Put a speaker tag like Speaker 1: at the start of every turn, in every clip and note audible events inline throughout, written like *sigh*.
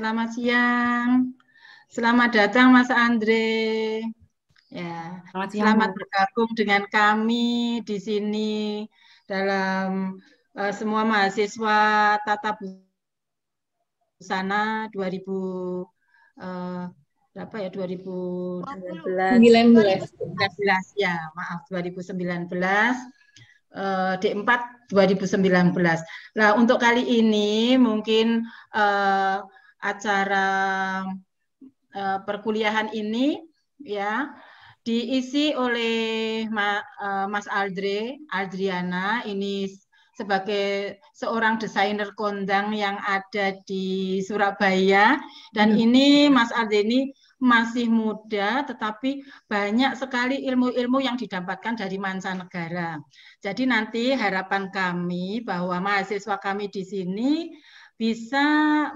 Speaker 1: Selamat siang. Selamat datang Mas Andre. Ya. Selamat, siang, selamat bergabung dengan kami di sini dalam uh, semua mahasiswa tata busana 2000 uh, eh, berapa ya 2019 19 ya maaf 2019 D4 2019. Nah, untuk kali ini mungkin uh, acara uh, perkuliahan ini ya diisi oleh Ma, uh, Mas Aldre Adriana ini sebagai seorang desainer kondang yang ada di Surabaya dan hmm. ini Mas Aldre ini masih muda tetapi banyak sekali ilmu-ilmu yang didapatkan dari mancanegara. Jadi nanti harapan kami bahwa mahasiswa kami di sini bisa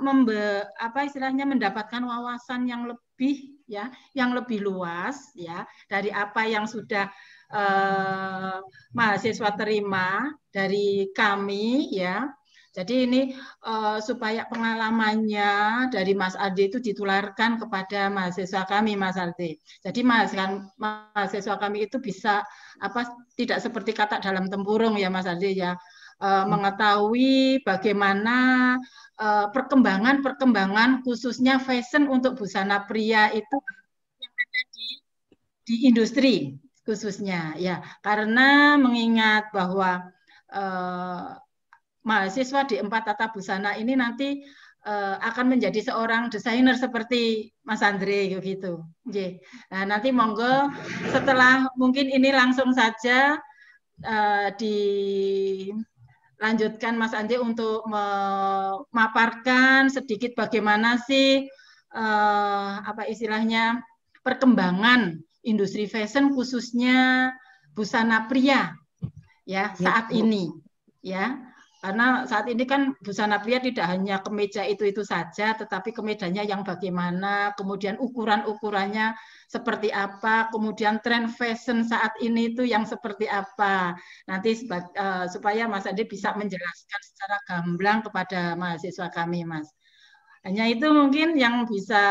Speaker 1: membe, apa istilahnya mendapatkan wawasan yang lebih ya, yang lebih luas ya dari apa yang sudah eh, mahasiswa terima dari kami ya. Jadi ini eh, supaya pengalamannya dari Mas Ardi itu ditularkan kepada mahasiswa kami Mas Ardi. Jadi mahasiswa mahasiswa kami itu bisa apa tidak seperti kata dalam tempurung ya Mas Ardi ya Eh, hmm. mengetahui bagaimana perkembangan eh, perkembangan-perkembangan khususnya fashion untuk busana pria itu yang ada di di industri khususnya ya karena mengingat bahwa uh, mahasiswa di empat tata busana ini nanti uh, akan menjadi seorang desainer seperti Mas Andre gitu. Yeah. Nah, nanti monggo setelah mungkin ini langsung saja uh, di lanjutkan Mas Andi untuk memaparkan sedikit bagaimana sih uh, apa istilahnya perkembangan industri fashion khususnya busana pria ya, ya. saat ya, ini ya karena saat ini kan busana pria tidak hanya kemeja itu itu saja tetapi kemejanya yang bagaimana kemudian ukuran ukurannya seperti apa, kemudian tren fashion saat ini itu yang seperti apa. Nanti eh, supaya Mas Andi bisa menjelaskan secara gamblang kepada mahasiswa kami, Mas. Hanya itu mungkin yang bisa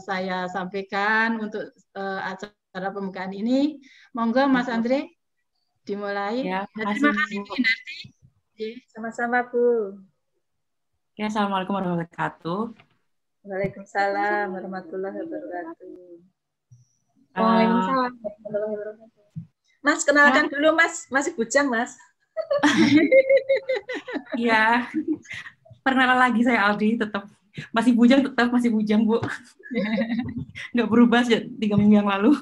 Speaker 1: saya sampaikan untuk eh, acara pembukaan ini. Monggo Mas Andre dimulai. Ya, ya terima kasih Bu
Speaker 2: Narti. Ya, sama-sama Bu.
Speaker 3: Ya, Assalamualaikum warahmatullahi wabarakatuh.
Speaker 2: Waalaikumsalam warahmatullahi wabarakatuh.
Speaker 3: Waalaikumsalam.
Speaker 2: Mas, kenalkan dulu Mas, masih bujang Mas. *laughs*
Speaker 3: Iya. pernah lagi saya Aldi, tetap masih bujang, tetap masih bujang Bu. *laughs* Nggak berubah sejak tiga minggu yang lalu.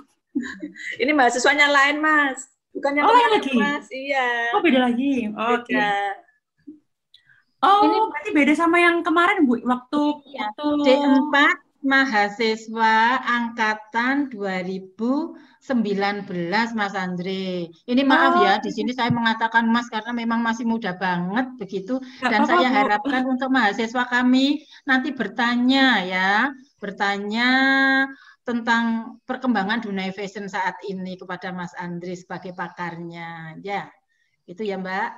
Speaker 3: Ini mahasiswanya lain Mas, bukannya oh, lain lagi. Mas, iya. Oh beda lagi. Oke. Okay. Oh, ini berarti beda sama yang kemarin Bu, waktu iya. waktu D4 mahasiswa angkatan
Speaker 1: 2019 Mas Andre. Ini maaf ya, di sini saya mengatakan Mas karena memang masih muda banget begitu dan saya harapkan untuk mahasiswa kami nanti bertanya ya, bertanya tentang perkembangan dunia fashion saat ini kepada Mas Andre sebagai pakarnya. Ya. Itu ya, Mbak.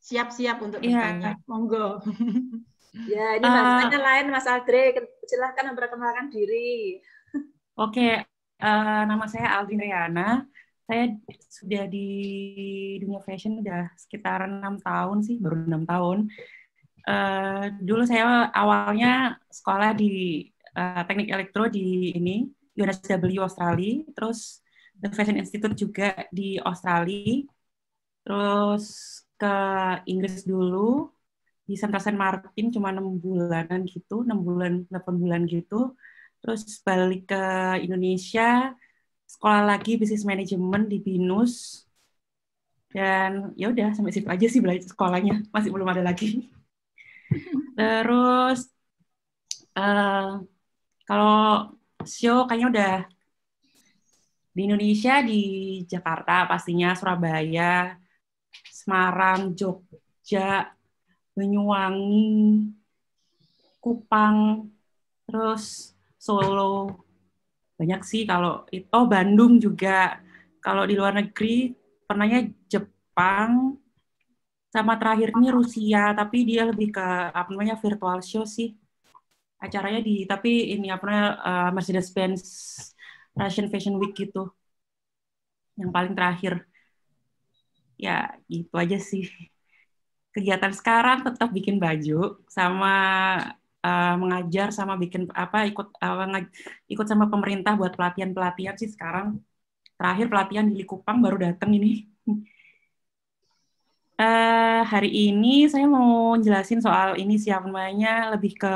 Speaker 1: Siap-siap untuk
Speaker 2: iya. bertanya. Ya. Monggo. *laughs* Ya, ini bahasanya eh, uh, lain Mas Aldri, Silahkan memperkenalkan diri.
Speaker 3: Oke, okay. uh, eh, nama saya Aldi Riana. Saya sudah di dunia fashion sudah sekitar enam tahun sih, baru enam tahun. Uh, dulu saya awalnya sekolah di uh, teknik elektro di ini UNSW Australia, terus The Fashion Institute juga di Australia, terus ke Inggris dulu, di Santa San Martin cuma enam bulanan gitu, enam bulan, delapan bulan gitu. Terus balik ke Indonesia, sekolah lagi bisnis manajemen di Binus. Dan ya udah sampai situ aja sih belajar sekolahnya, masih belum ada lagi. *laughs* Terus uh, kalau show kayaknya udah di Indonesia di Jakarta pastinya Surabaya Semarang Jogja Banyuwangi, Kupang, terus Solo. Banyak sih kalau itu oh, Bandung juga. Kalau di luar negeri pernahnya Jepang sama terakhir ini Rusia, tapi dia lebih ke apa namanya virtual show sih. Acaranya di tapi ini apa namanya uh, eh, Mercedes Benz Russian Fashion Week gitu. Yang paling terakhir. Ya, gitu aja sih kegiatan sekarang tetap bikin baju sama uh, mengajar sama bikin apa ikut uh, ikut sama pemerintah buat pelatihan pelatihan sih sekarang terakhir pelatihan di Likupang baru datang ini uh, *laughs* hari ini saya mau jelasin soal ini siapa namanya lebih ke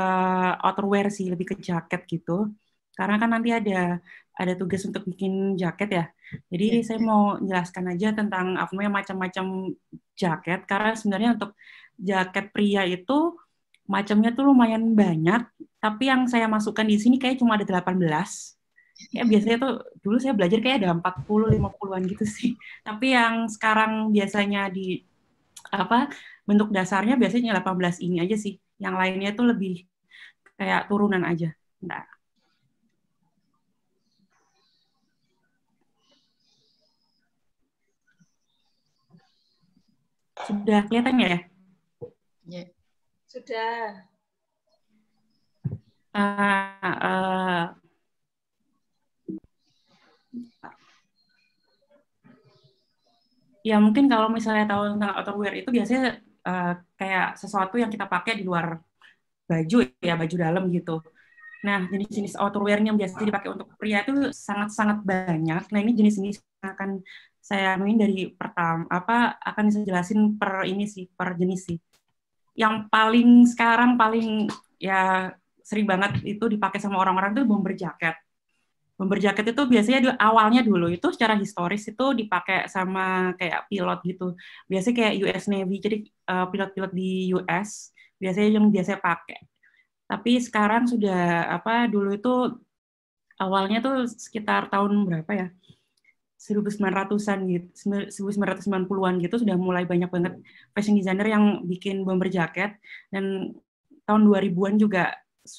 Speaker 3: outerwear sih lebih ke jaket gitu karena kan nanti ada ada tugas untuk bikin jaket ya. Jadi iya. saya mau jelaskan aja tentang apa namanya macam-macam jaket karena sebenarnya untuk jaket pria itu macamnya tuh lumayan banyak, tapi yang saya masukkan di sini kayak cuma ada 18. Ya biasanya tuh dulu saya belajar kayak ada 40 50-an gitu sih. *laughs* Tapi yang sekarang biasanya di apa bentuk dasarnya biasanya 18 ini aja sih. Yang lainnya tuh lebih kayak turunan aja. Nah. Sudah kelihatan ya?
Speaker 1: Ya.
Speaker 2: Sudah.
Speaker 3: Uh, uh, ya mungkin kalau misalnya tahu tentang outerwear itu biasanya uh, kayak sesuatu yang kita pakai di luar baju ya baju dalam gitu. Nah jenis-jenis outerwear yang biasanya dipakai untuk pria itu sangat-sangat banyak. Nah ini jenis-jenis akan saya main dari pertama apa akan saya jelasin per ini sih per jenis sih. Yang paling sekarang paling ya sering banget itu dipakai sama orang-orang itu bomber jaket. Bomber jaket itu biasanya di, awalnya dulu itu secara historis itu dipakai sama kayak pilot gitu. Biasanya kayak US Navy, jadi eh, pilot-pilot uh, di US biasanya yang biasa pakai. Tapi sekarang sudah apa dulu itu awalnya tuh sekitar tahun berapa ya? 1900-an gitu, 1990-an gitu sudah mulai banyak banget hmm. fashion designer yang bikin bomber jaket dan tahun 2000-an juga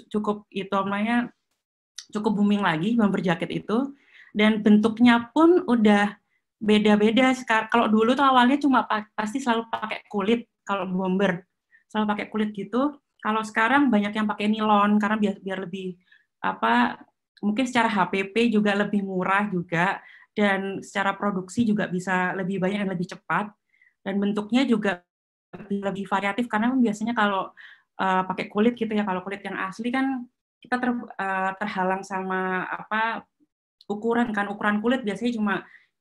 Speaker 3: cukup itu namanya cukup booming lagi bomber jaket itu dan bentuknya pun udah beda-beda sekarang kalau dulu tuh awalnya cuma pasti selalu pakai kulit kalau bomber selalu pakai kulit gitu kalau sekarang banyak yang pakai nilon karena biar biar lebih apa mungkin secara HPP juga lebih murah juga dan secara produksi juga bisa lebih banyak dan lebih cepat dan bentuknya juga lebih variatif karena kan biasanya kalau uh, pakai kulit gitu ya kalau kulit yang asli kan kita ter, uh, terhalang sama apa ukuran kan ukuran kulit biasanya cuma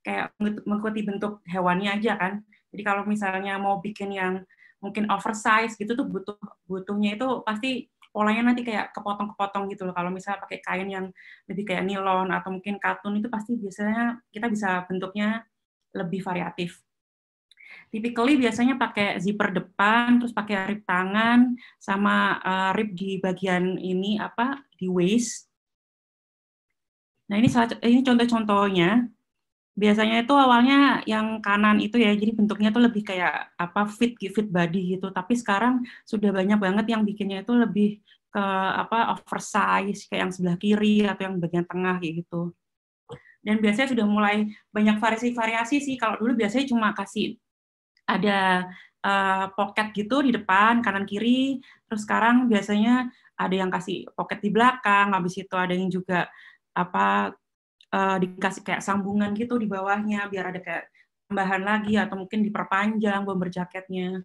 Speaker 3: kayak mengikuti bentuk hewannya aja kan jadi kalau misalnya mau bikin yang mungkin oversize gitu tuh butuh butuhnya itu pasti polanya nanti kayak kepotong-kepotong gitu loh. Kalau misalnya pakai kain yang lebih kayak nilon atau mungkin katun itu pasti biasanya kita bisa bentuknya lebih variatif. Typically biasanya pakai zipper depan, terus pakai rib tangan, sama uh, eh, rib di bagian ini apa di waist. Nah ini salah, ini contoh-contohnya biasanya itu awalnya yang kanan itu ya jadi bentuknya tuh lebih kayak apa fit fit body gitu tapi sekarang sudah banyak banget yang bikinnya itu lebih ke apa oversize kayak yang sebelah kiri atau yang bagian tengah gitu dan biasanya sudah mulai banyak variasi variasi sih kalau dulu biasanya cuma kasih ada uh, pocket gitu di depan kanan kiri terus sekarang biasanya ada yang kasih pocket di belakang habis itu ada yang juga apa uh, dikasih kayak sambungan gitu di bawahnya biar ada kayak tambahan lagi atau mungkin diperpanjang bomber jaketnya.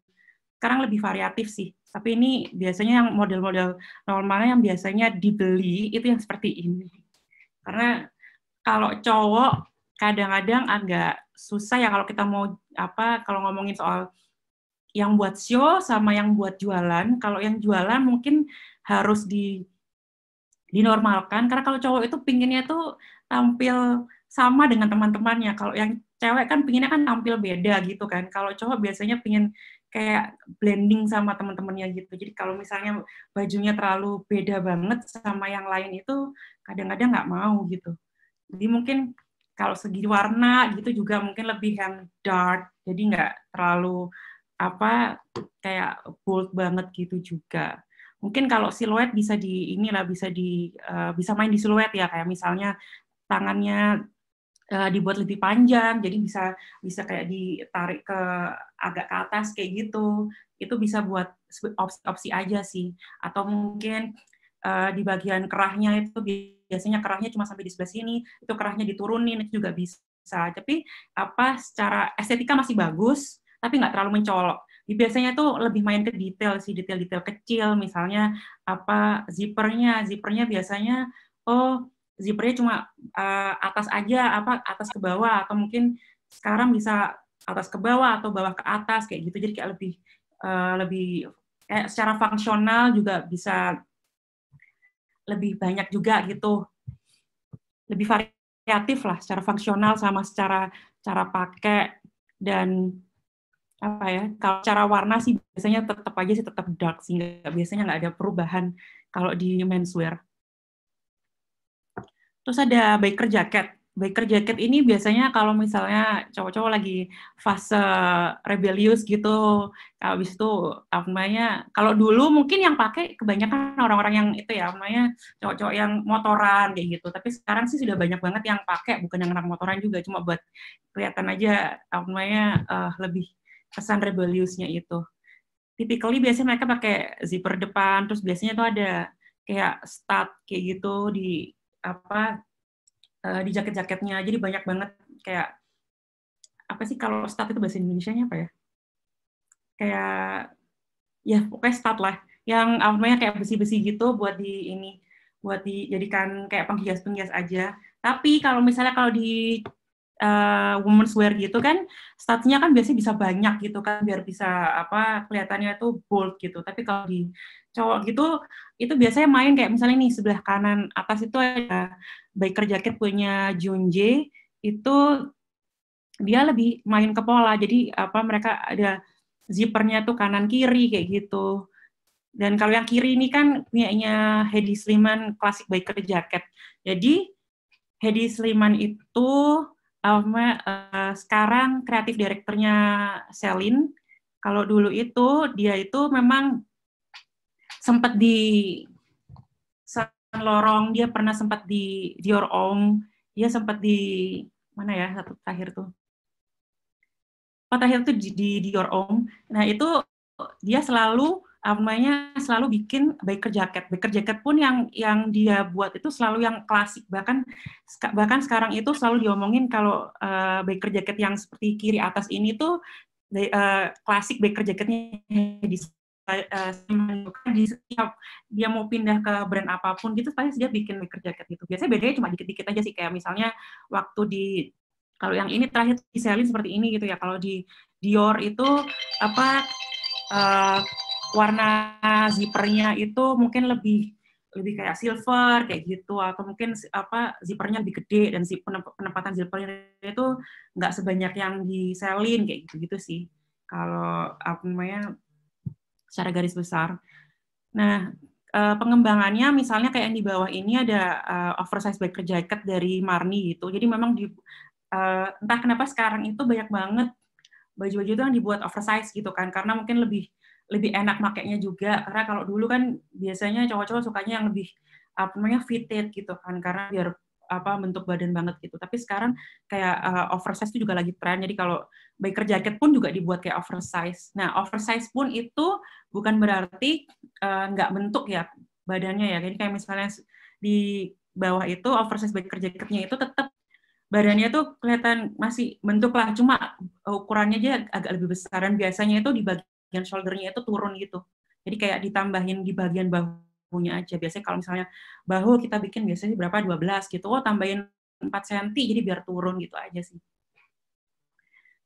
Speaker 3: Sekarang lebih variatif sih. Tapi ini biasanya yang model-model normalnya yang biasanya dibeli itu yang seperti ini. Karena kalau cowok kadang-kadang agak susah ya kalau kita mau apa kalau ngomongin soal yang buat show sama yang buat jualan. Kalau yang jualan mungkin harus di dinormalkan karena kalau cowok itu pinginnya tuh tampil sama dengan teman-temannya. Kalau yang cewek kan pinginnya kan tampil beda gitu kan. Kalau cowok biasanya pingin kayak blending sama teman-temannya gitu. Jadi kalau misalnya bajunya terlalu beda banget sama yang lain itu kadang-kadang nggak mau gitu. Jadi mungkin kalau segi warna gitu juga mungkin lebih yang dark. Jadi nggak terlalu apa kayak bold banget gitu juga. Mungkin kalau siluet bisa di inilah bisa di uh, bisa main di siluet ya kayak misalnya tangannya uh, dibuat lebih panjang jadi bisa bisa kayak ditarik ke agak ke atas kayak gitu itu bisa buat opsi-opsi aja sih atau mungkin uh, di bagian kerahnya itu biasanya kerahnya cuma sampai di sebelah sini itu kerahnya diturunin itu juga bisa tapi apa secara estetika masih bagus tapi nggak terlalu mencolok biasanya tuh lebih main ke detail sih detail-detail kecil misalnya apa zipernya, zipernya biasanya oh zippernya cuma uh, atas aja apa atas ke bawah atau mungkin sekarang bisa atas ke bawah atau bawah ke atas kayak gitu jadi kayak lebih uh, lebih eh, secara fungsional juga bisa lebih banyak juga gitu lebih variatif lah secara fungsional sama secara cara pakai dan apa ya kalau cara warna sih biasanya tetap aja sih tetap dark sehingga biasanya nggak ada perubahan kalau di menswear Terus ada biker jacket. Biker jacket ini biasanya kalau misalnya cowok-cowok lagi fase rebellious gitu, habis itu apa namanya kalau dulu mungkin yang pakai kebanyakan orang-orang yang itu ya namanya cowok-cowok yang motoran kayak gitu. Tapi sekarang sih sudah banyak banget yang pakai bukan yang anak motoran juga, cuma buat kelihatan aja apa namanya uh, lebih kesan rebelliousnya itu. Typically biasanya mereka pakai zipper depan, terus biasanya tuh ada kayak stud kayak gitu di apa eh, di jaket-jaketnya. Jadi banyak banget kayak apa sih kalau stat itu bahasa Indonesia-nya apa ya? Kayak ya pokoknya stat lah. Yang namanya kayak besi-besi gitu buat di ini buat dijadikan kayak penghias-penghias aja. Tapi kalau misalnya kalau di uh, women's wear gitu kan statnya kan biasanya bisa banyak gitu kan biar bisa apa kelihatannya itu bold gitu tapi kalau di cowok gitu itu biasanya main kayak misalnya nih sebelah kanan atas itu ada biker jacket punya Junje itu dia lebih main ke pola jadi apa mereka ada zippernya tuh kanan kiri kayak gitu dan kalau yang kiri ini kan punyanya Hedi Sliman klasik biker jacket jadi Hedi Sliman itu um, uh, sekarang kreatif direkturnya Selin. Kalau dulu itu dia itu memang sempat di lorong, dia pernah sempat di Dior Om, dia sempat di mana ya satu terakhir tuh. Pada oh, terakhir tuh di, di Dior Nah, itu dia selalu namanya selalu bikin biker jacket. Biker jacket pun yang yang dia buat itu selalu yang klasik. Bahkan bahkan sekarang itu selalu diomongin kalau uh, eh, biker jacket yang seperti kiri atas ini tuh uh, klasik biker jacketnya di uh, di setiap dia mau pindah ke brand apapun gitu pasti dia bikin biker jacket gitu. Biasanya bedanya cuma dikit-dikit aja sih kayak misalnya waktu di kalau yang ini terakhir diselin seperti ini gitu ya. Kalau di Dior itu apa uh, warna zipernya itu mungkin lebih lebih kayak silver kayak gitu atau mungkin apa zipernya lebih gede dan si penempatan zipernya itu nggak sebanyak yang di selin kayak gitu gitu sih kalau apa namanya secara garis besar. Nah eh, pengembangannya misalnya kayak yang di bawah ini ada uh, eh, oversize biker jacket dari Marni gitu. Jadi memang di uh, entah kenapa sekarang itu banyak banget baju-baju itu yang dibuat oversize gitu kan karena mungkin lebih lebih enak makainya juga karena kalau dulu kan biasanya cowok-cowok sukanya yang lebih apa namanya fitted gitu kan karena biar apa bentuk badan banget gitu tapi sekarang kayak uh, oversize itu juga lagi tren jadi kalau biker jacket pun juga dibuat kayak oversize nah oversize pun itu bukan berarti eh, nggak uh, bentuk ya badannya ya jadi kayak misalnya di bawah itu oversize biker jacketnya itu tetap badannya tuh kelihatan masih bentuk lah, cuma ukurannya aja agak lebih besar dan biasanya itu di bagian shouldernya itu turun gitu. Jadi kayak ditambahin di bagian bahunya aja. Biasanya kalau misalnya bahu kita bikin biasanya berapa? 12 gitu. Oh, tambahin 4 cm jadi biar turun gitu aja sih.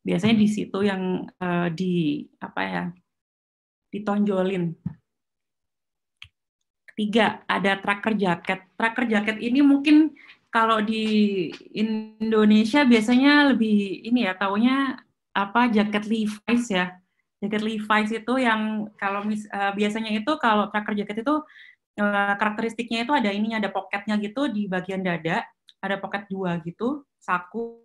Speaker 3: Biasanya di situ yang uh, di apa ya? ditonjolin. Ketiga, ada tracker jaket. Tracker jaket ini mungkin kalau di Indonesia biasanya lebih ini ya, taunya apa jaket Levi's ya jaket Levi's itu yang kalau mis, uh, biasanya itu kalau tracker jaket itu uh, karakteristiknya itu ada ininya ada pocketnya gitu di bagian dada ada pocket dua gitu saku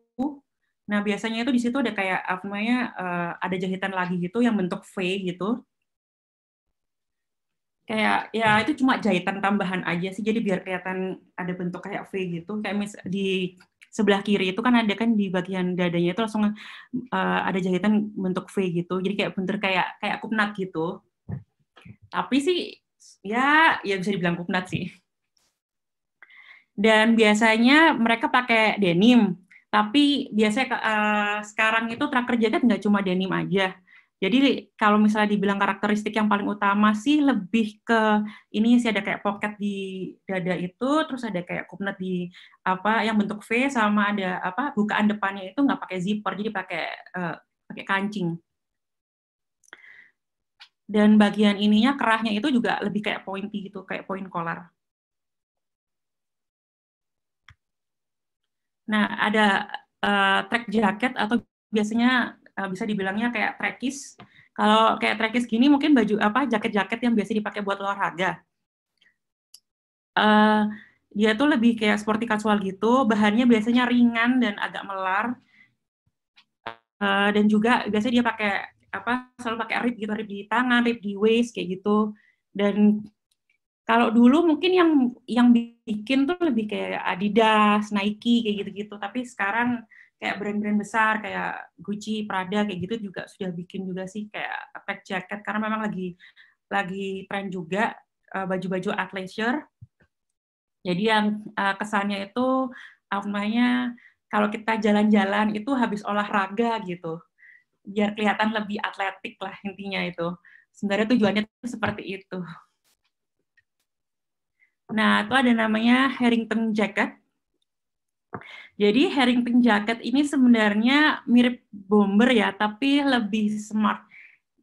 Speaker 3: nah biasanya itu di situ ada kayak apa eh, namanya uh, ada jahitan lagi gitu yang bentuk V gitu kayak ya itu cuma jahitan tambahan aja sih jadi biar kelihatan ada bentuk kayak V gitu kayak mis di sebelah kiri itu kan ada kan di bagian dadanya itu langsung uh, ada jahitan bentuk V gitu. Jadi kayak bunter kayak kayak kupnat gitu. Tapi sih ya ya bisa dibilang kupnat sih. Dan biasanya mereka pakai denim, tapi biasanya uh, sekarang itu tracker jaket nggak cuma denim aja, jadi kalau misalnya dibilang karakteristik yang paling utama sih lebih ke ini sih ada kayak pocket di dada itu, terus ada kayak kupnet di apa yang bentuk V sama ada apa bukaan depannya itu nggak pakai zipper, jadi pakai uh, pakai kancing. Dan bagian ininya kerahnya itu juga lebih kayak pointy gitu, kayak point collar. Nah, ada uh, track jacket atau biasanya uh, bisa dibilangnya kayak trekis. Kalau kayak trekis gini mungkin baju apa jaket-jaket yang biasa dipakai buat olahraga. Uh, dia tuh lebih kayak sporty casual gitu, bahannya biasanya ringan dan agak melar. Uh, dan juga biasanya dia pakai apa selalu pakai rib gitu, rib di tangan, rib di waist kayak gitu. Dan kalau dulu mungkin yang yang bikin tuh lebih kayak Adidas, Nike kayak gitu-gitu, tapi sekarang kayak brand-brand besar kayak Gucci, Prada kayak gitu juga sudah bikin juga sih kayak pack jacket karena memang lagi lagi tren juga eh, baju-baju uh, athleisure. Jadi yang uh, kesannya itu apa namanya kalau kita jalan-jalan itu habis olahraga gitu. Biar kelihatan lebih atletik lah intinya itu. Sebenarnya tujuannya itu seperti itu. Nah, itu ada namanya Harrington Jacket. Jadi Harrington jacket ini sebenarnya mirip bomber ya, tapi lebih smart.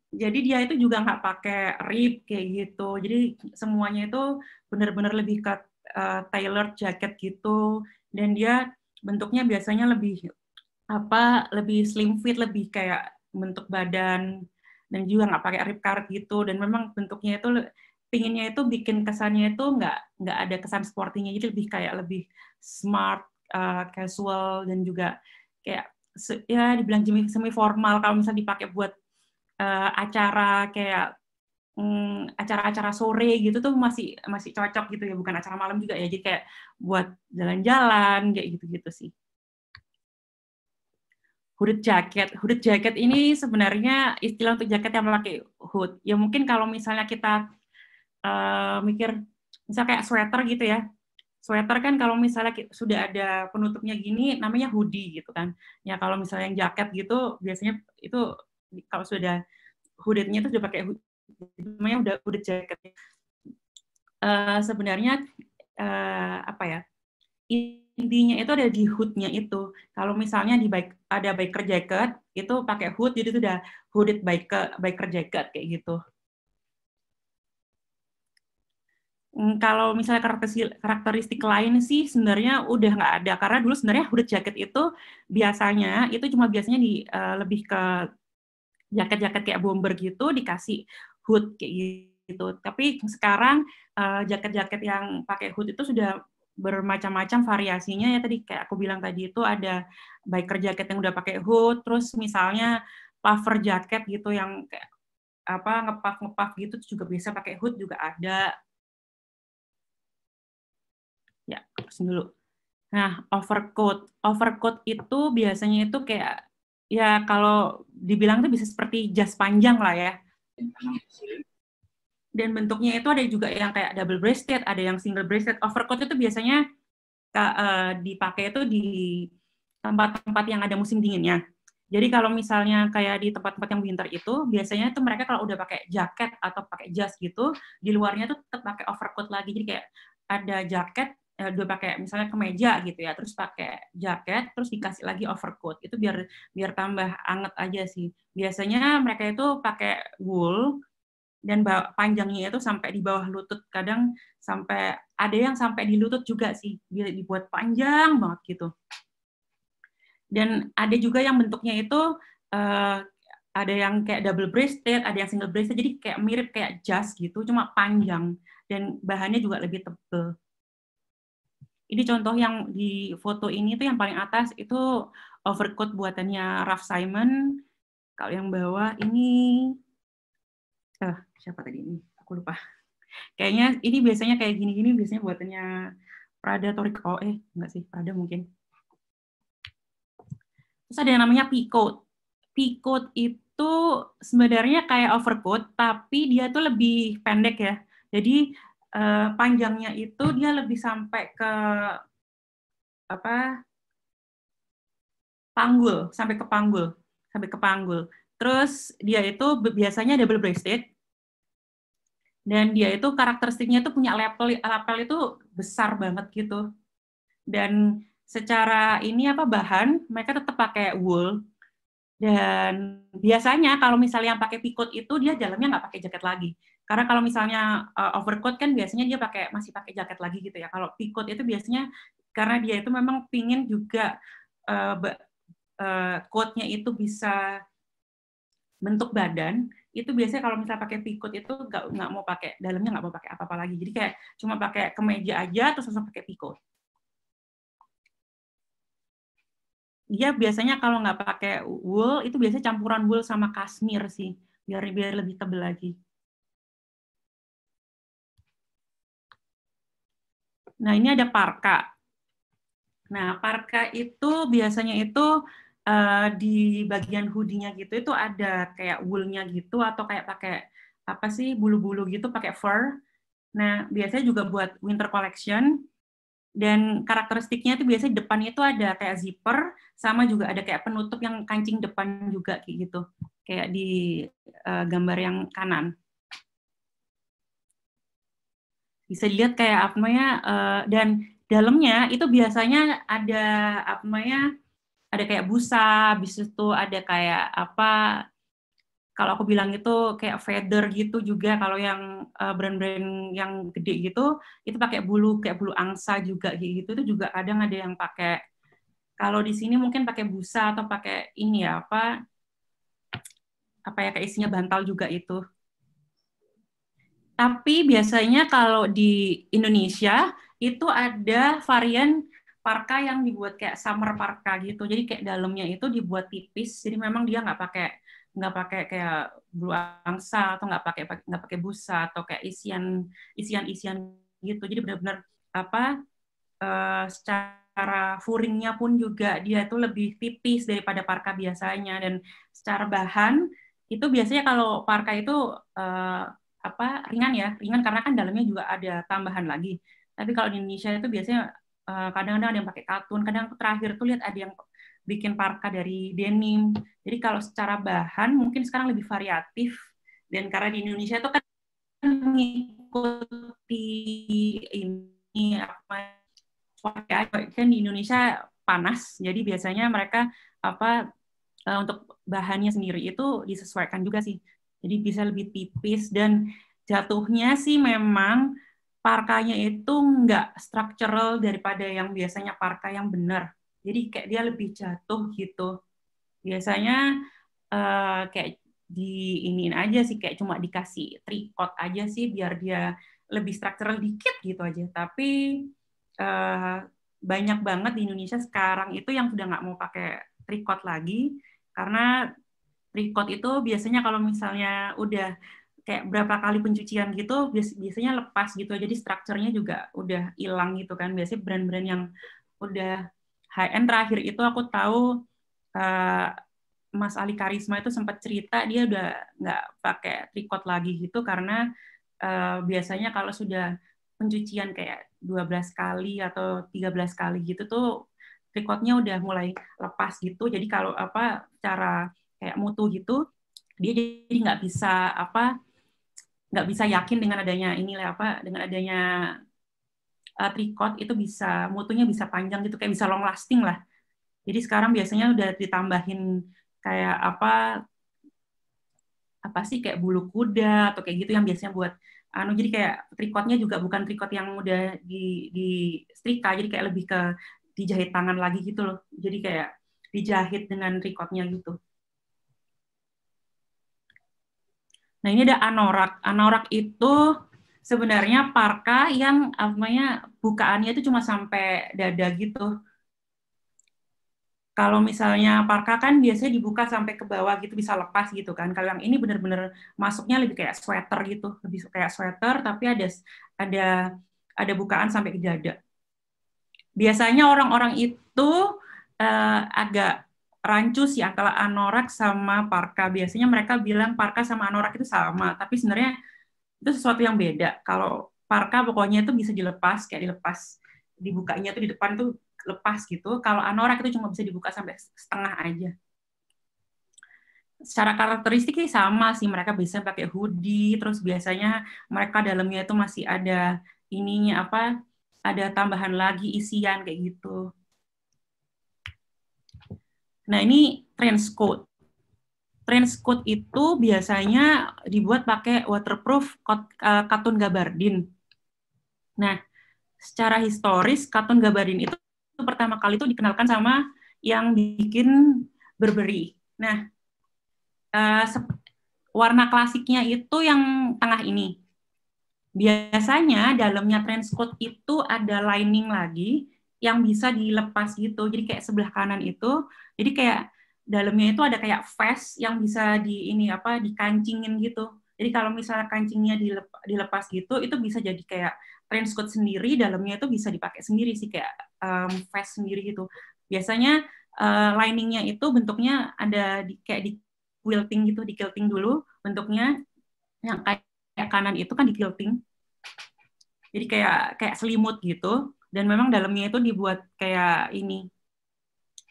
Speaker 3: Jadi dia itu juga nggak pakai rib kayak gitu. Jadi semuanya itu benar-benar lebih ke uh, tailored jacket gitu. Dan dia bentuknya biasanya lebih apa lebih slim fit, lebih kayak bentuk badan dan juga nggak pakai rib card gitu. Dan memang bentuknya itu pinginnya itu bikin kesannya itu nggak nggak ada kesan sportingnya jadi lebih kayak lebih smart uh, casual dan juga kayak ya dibilang semi formal kalau misalnya dipakai buat uh, acara kayak mm, acara-acara sore gitu tuh masih masih cocok gitu ya bukan acara malam juga ya jadi kayak buat jalan-jalan kayak gitu-gitu sih hooded jacket hooded jacket ini sebenarnya istilah untuk jaket yang memakai hood ya mungkin kalau misalnya kita uh, mikir misal kayak sweater gitu ya sweater kan kalau misalnya sudah ada penutupnya gini namanya hoodie gitu kan. Ya kalau misalnya yang jaket gitu biasanya itu kalau sudah hoodie-nya itu sudah pakai hoodie, namanya udah hoodie jacket. Uh, eh, sebenarnya uh, apa ya? intinya itu ada di hoodnya itu. Kalau misalnya di bike, ada biker jacket, itu pakai hood, jadi itu udah hooded biker, biker jacket kayak gitu. Mm, kalau misalnya karakteristik lain sih sebenarnya udah nggak ada karena dulu sebenarnya hooded jacket itu biasanya itu cuma biasanya di uh, lebih ke jaket-jaket kayak bomber gitu dikasih hood kayak gitu. Tapi sekarang eh, jaket-jaket uh, yang pakai hood itu sudah bermacam-macam variasinya ya tadi kayak aku bilang tadi itu ada biker jaket yang udah pakai hood, terus misalnya puffer jaket gitu yang kayak apa ngepak ngepak gitu juga bisa pakai hood juga ada dihapus dulu. Nah, overcoat. Overcoat itu biasanya itu kayak ya kalau dibilang tuh bisa seperti jas panjang lah ya. Dan bentuknya itu ada juga yang kayak double breasted, ada yang single breasted. Overcoat itu biasanya eh, dipakai itu di tempat-tempat yang ada musim dinginnya. Jadi kalau misalnya kayak di tempat-tempat yang winter itu, biasanya itu mereka kalau udah pakai jaket atau pakai jas gitu, di luarnya tuh tetap pakai overcoat lagi. Jadi kayak ada jaket Eh, dua pakai misalnya kemeja gitu ya, terus pakai jaket, terus dikasih lagi overcoat. Itu biar biar tambah anget aja sih. Biasanya mereka itu pakai wool dan panjangnya itu sampai di bawah lutut. Kadang sampai ada yang sampai di lutut juga sih, dibuat panjang banget gitu. Dan ada juga yang bentuknya itu uh, ada yang kayak double breasted, ada yang single breasted, jadi kayak mirip kayak jas gitu, cuma panjang dan bahannya juga lebih tebel ini contoh yang di foto ini tuh yang paling atas itu overcoat buatannya Raf Simon. Kalau yang bawah ini eh, siapa tadi ini? Aku lupa. Kayaknya ini biasanya kayak gini-gini biasanya buatannya Prada Toriko. Oh, eh, enggak sih, Prada mungkin. Terus ada yang namanya Picot. Picot itu sebenarnya kayak overcoat, tapi dia tuh lebih pendek ya. Jadi uh, panjangnya itu dia lebih sampai ke apa panggul sampai ke panggul sampai ke panggul terus dia itu biasanya double breasted dan dia itu karakteristiknya itu punya lapel lapel itu besar banget gitu dan secara ini apa bahan mereka tetap pakai wool dan biasanya kalau misalnya yang pakai pikot itu dia dalamnya nggak pakai jaket lagi karena kalau misalnya uh, overcoat kan biasanya dia pakai masih pakai jaket lagi gitu ya. Kalau peacoat itu biasanya karena dia itu memang pingin juga uh, uh, coatnya itu bisa bentuk badan itu biasanya kalau misalnya pakai peacoat itu nggak nggak mau pakai dalamnya nggak mau pakai apa-apa lagi jadi kayak cuma pakai kemeja aja terus langsung pakai peacoat Iya biasanya kalau nggak pakai wool itu biasanya campuran wool sama kasmir sih biar biar lebih tebel lagi Nah, ini ada parka. Nah, parka itu biasanya itu uh, di bagian hoodie-nya gitu itu ada kayak wool-nya gitu atau kayak pakai apa sih bulu-bulu gitu pakai fur. Nah, biasanya juga buat winter collection. Dan karakteristiknya itu biasanya di depan itu ada kayak zipper, sama juga ada kayak penutup yang kancing depan juga kayak gitu. Kayak di uh, gambar yang kanan bisa dilihat kayak apa namanya uh, dan dalamnya itu biasanya ada apa namanya ada kayak busa, bis itu ada kayak apa kalau aku bilang itu kayak feather gitu juga kalau yang eh, brand-brand yang gede gitu itu pakai bulu kayak bulu angsa juga gitu itu juga kadang ada yang pakai kalau di sini mungkin pakai busa atau pakai ini ya apa apa ya kayak isinya bantal juga itu tapi biasanya kalau di Indonesia itu ada varian parka yang dibuat kayak summer parka gitu. Jadi kayak dalamnya itu dibuat tipis. Jadi memang dia nggak pakai nggak pakai kayak bulu angsa atau nggak pakai nggak pakai busa atau kayak isian isian isian gitu. Jadi benar-benar apa uh, secara furingnya pun juga dia itu lebih tipis daripada parka biasanya dan secara bahan itu biasanya kalau parka itu uh, apa ringan ya ringan karena kan dalamnya juga ada tambahan lagi tapi kalau di Indonesia itu biasanya eh, kadang-kadang ada yang pakai katun kadang terakhir tuh lihat ada yang bikin parka dari denim jadi kalau secara bahan mungkin sekarang lebih variatif dan karena di Indonesia itu kan mengikuti ini apa kan di Indonesia panas jadi biasanya mereka apa eh, untuk bahannya sendiri itu disesuaikan juga sih jadi bisa lebih tipis dan jatuhnya sih memang parkanya itu nggak structural daripada yang biasanya parka yang benar. Jadi kayak dia lebih jatuh gitu. Biasanya uh, kayak di iniin aja sih kayak cuma dikasih tricot aja sih biar dia lebih struktural dikit gitu aja tapi uh, banyak banget di Indonesia sekarang itu yang sudah nggak mau pakai tricot lagi karena record itu biasanya kalau misalnya udah kayak berapa kali pencucian gitu biasanya lepas gitu jadi strukturnya juga udah hilang gitu kan biasanya brand-brand yang udah high end terakhir itu aku tahu uh, Mas Ali Karisma itu sempat cerita dia udah nggak pakai tricot lagi gitu karena uh, biasanya kalau sudah pencucian kayak 12 kali atau 13 kali gitu tuh tricotnya udah mulai lepas gitu jadi kalau apa cara kayak mutu gitu dia jadi nggak bisa apa nggak bisa yakin dengan adanya ini inilah apa dengan adanya uh, eh, trikot itu bisa mutunya bisa panjang gitu kayak bisa long lasting lah jadi sekarang biasanya udah ditambahin kayak apa apa sih kayak bulu kuda atau kayak gitu yang biasanya buat anu jadi kayak tricotnya juga bukan tricot yang udah di di setrika jadi kayak lebih ke dijahit tangan lagi gitu loh jadi kayak dijahit dengan tricotnya gitu Nah, ini ada anorak. Anorak itu sebenarnya parka yang namanya bukaannya itu cuma sampai dada gitu. Kalau misalnya parka kan biasanya dibuka sampai ke bawah gitu bisa lepas gitu kan. Kalau yang ini benar-benar masuknya lebih kayak sweater gitu, lebih kayak sweater tapi ada ada ada bukaan sampai ke dada. Biasanya orang-orang itu uh, agak rancu sih antara anorak sama parka. Biasanya mereka bilang parka sama anorak itu sama, tapi sebenarnya itu sesuatu yang beda. Kalau parka pokoknya itu bisa dilepas, kayak dilepas, dibukanya itu di depan tuh lepas gitu. Kalau anorak itu cuma bisa dibuka sampai setengah aja. Secara karakteristik sih sama sih, mereka bisa pakai hoodie, terus biasanya mereka dalamnya itu masih ada ininya apa, ada tambahan lagi isian kayak gitu Nah, ini trench coat, trench coat itu biasanya dibuat pakai waterproof eh, katun gabardin. Nah, secara historis katun gabardin itu, pertama kali itu dikenalkan sama yang bikin berberi. Nah, eh, warna klasiknya itu yang tengah ini. Biasanya dalamnya trench coat itu ada lining lagi yang bisa dilepas gitu. Jadi kayak sebelah kanan itu, jadi kayak dalamnya itu ada kayak vest yang bisa di ini apa dikancingin gitu. Jadi kalau misalnya kancingnya dilepas, dilepas gitu, itu bisa jadi kayak trench coat sendiri, dalamnya itu bisa dipakai sendiri sih kayak um, vest sendiri gitu. Biasanya uh, liningnya itu bentuknya ada di kayak di quilting gitu, di quilting dulu bentuknya yang kayak kanan itu kan di quilting. Jadi kayak kayak selimut gitu, dan memang dalamnya itu dibuat kayak ini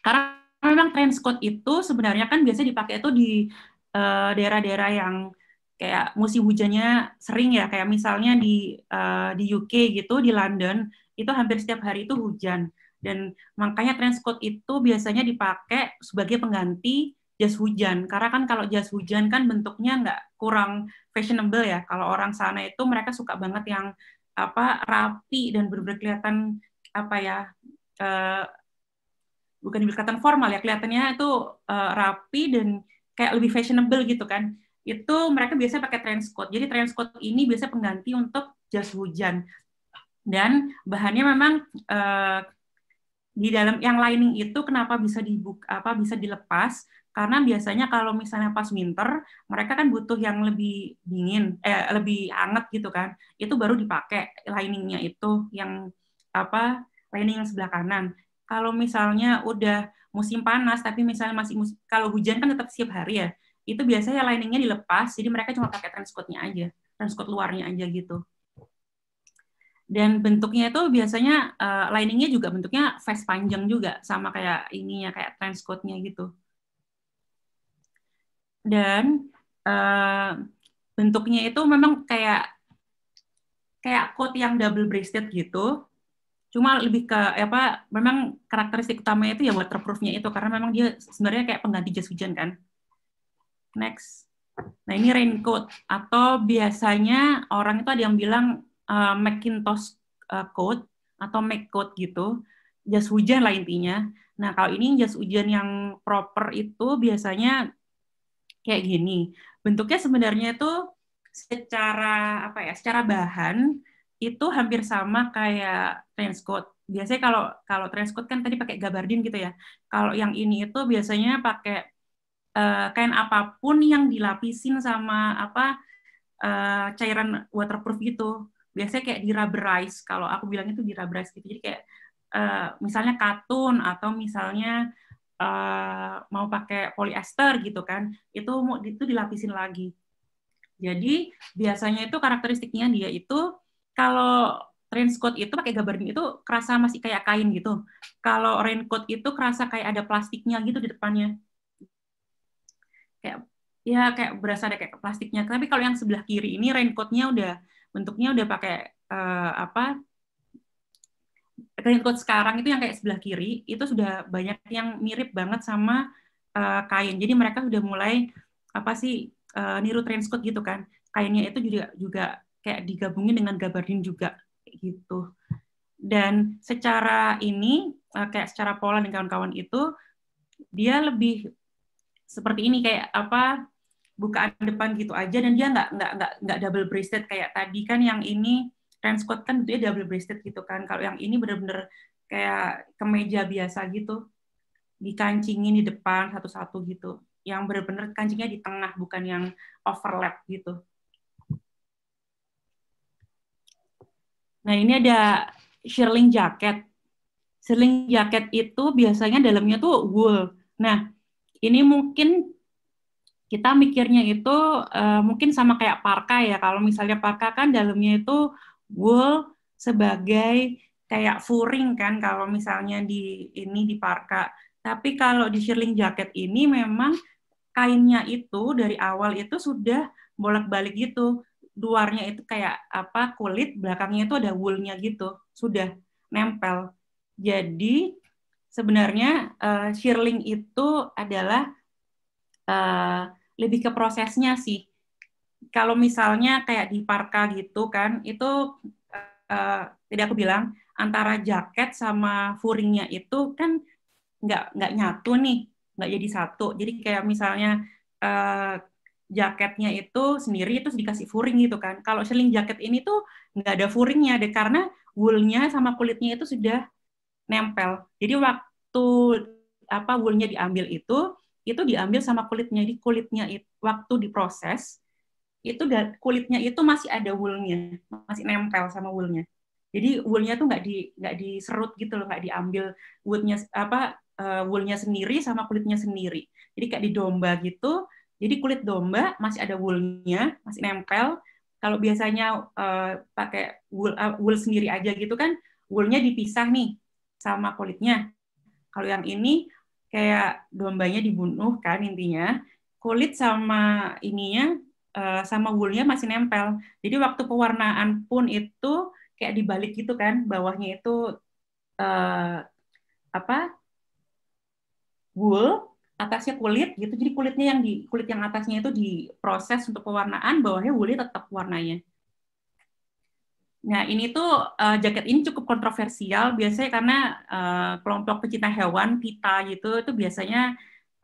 Speaker 3: karena memang trench coat itu sebenarnya kan biasa dipakai itu di eh, daerah-daerah yang kayak musim hujannya sering ya kayak misalnya di eh, di UK gitu di London itu hampir setiap hari itu hujan dan makanya trench coat itu biasanya dipakai sebagai pengganti jas hujan karena kan kalau jas hujan kan bentuknya nggak kurang fashionable ya kalau orang sana itu mereka suka banget yang apa rapi dan benar kelihatan apa ya uh, bukan kelihatan formal ya kelihatannya itu uh, rapi dan kayak lebih fashionable gitu kan itu mereka biasanya pakai trench coat jadi trench coat ini biasa pengganti untuk jas hujan dan bahannya memang uh, di dalam yang lining itu kenapa bisa dibuka apa bisa dilepas karena biasanya kalau misalnya pas winter mereka kan butuh yang lebih dingin eh lebih hangat gitu kan itu baru dipakai liningnya itu yang apa lining yang sebelah kanan kalau misalnya udah musim panas tapi misalnya masih musim, kalau hujan kan tetap siap hari ya itu biasanya liningnya dilepas jadi mereka cuma pakai transcoatnya aja transcoat luarnya aja gitu dan bentuknya itu biasanya uh, liningnya juga bentuknya vest panjang juga sama kayak ininya kayak transkotnya gitu dan uh, bentuknya itu memang kayak kayak coat yang double breasted gitu cuma lebih ke apa memang karakteristik utamanya itu ya waterproofnya itu karena memang dia sebenarnya kayak pengganti jas hujan kan next nah ini raincoat atau biasanya orang itu ada yang bilang uh, Macintosh uh, coat atau Mac coat gitu jas hujan lah intinya nah kalau ini jas hujan yang proper itu biasanya kayak gini. Bentuknya sebenarnya itu secara apa ya? Secara bahan itu hampir sama kayak trench coat. Biasanya kalau kalau trench coat kan tadi pakai gabardin gitu ya. Kalau yang ini itu biasanya pakai uh, kain apapun yang dilapisin sama apa uh, cairan waterproof gitu. Biasanya kayak di rubberize. Kalau aku bilang itu rubberize gitu. Jadi kayak uh, misalnya katun atau misalnya uh, mau pakai polyester gitu kan, itu itu dilapisin lagi. Jadi biasanya itu karakteristiknya dia itu kalau raincoat itu pakai gabardin itu kerasa masih kayak kain gitu. Kalau raincoat itu kerasa kayak ada plastiknya gitu di depannya. Kayak ya kayak berasa ada kayak plastiknya. Tapi kalau yang sebelah kiri ini raincoatnya udah bentuknya udah pakai uh, apa diet coat sekarang itu yang kayak sebelah kiri itu sudah banyak yang mirip banget sama uh, kain. Jadi mereka sudah mulai apa sih uh, niru trend coat gitu kan. Kainnya itu juga juga kayak digabungin dengan gabardin juga gitu. Dan secara ini uh, kayak secara pola dan kawan-kawan itu dia lebih seperti ini kayak apa bukaan depan gitu aja dan dia nggak nggak nggak nggak double breasted kayak tadi kan yang ini Ranscot kan dia double breasted gitu kan. Kalau yang ini bener-bener kayak kemeja biasa gitu. Dikancingin di depan satu-satu gitu. Yang bener-bener kancingnya di tengah, bukan yang overlap gitu. Nah, ini ada shirling jacket. Shirling jacket itu biasanya dalamnya tuh wool. Nah, ini mungkin kita mikirnya itu uh, mungkin sama kayak parka ya. Kalau misalnya parka kan dalamnya itu wool sebagai kayak furing kan kalau misalnya di ini di parka. Tapi kalau di shirling jacket ini memang kainnya itu dari awal itu sudah bolak-balik gitu. Luarnya itu kayak apa kulit, belakangnya itu ada woolnya gitu. Sudah nempel. Jadi sebenarnya uh, shirling itu adalah uh, lebih ke prosesnya sih kalau misalnya kayak di parka gitu kan, itu uh, eh, tidak aku bilang antara jaket sama furingnya itu kan nggak nggak nyatu nih, nggak jadi satu. Jadi kayak misalnya uh, jaketnya itu sendiri itu dikasih furing gitu kan. Kalau seling jaket ini tuh nggak ada furingnya deh karena woolnya sama kulitnya itu sudah nempel. Jadi waktu apa woolnya diambil itu itu diambil sama kulitnya. di kulitnya itu, waktu diproses itu kulitnya itu masih ada woolnya, masih nempel sama woolnya. Jadi woolnya tuh nggak di nggak diserut gitu loh, nggak diambil woolnya apa eh, woolnya sendiri sama kulitnya sendiri. Jadi kayak di domba gitu. Jadi kulit domba masih ada woolnya, masih nempel. Kalau biasanya uh, pakai wool, uh, wool sendiri aja gitu kan, woolnya dipisah nih sama kulitnya. Kalau yang ini kayak dombanya dibunuh kan intinya, kulit sama ininya uh, sama woolnya masih nempel. Jadi waktu pewarnaan pun itu kayak dibalik gitu kan, bawahnya itu uh, apa wool, atasnya kulit gitu. Jadi kulitnya yang di kulit yang atasnya itu diproses untuk pewarnaan, bawahnya woolnya tetap warnanya. Nah, ini tuh uh, jaket ini cukup kontroversial biasanya karena uh, kelompok pecinta hewan, pita gitu, itu biasanya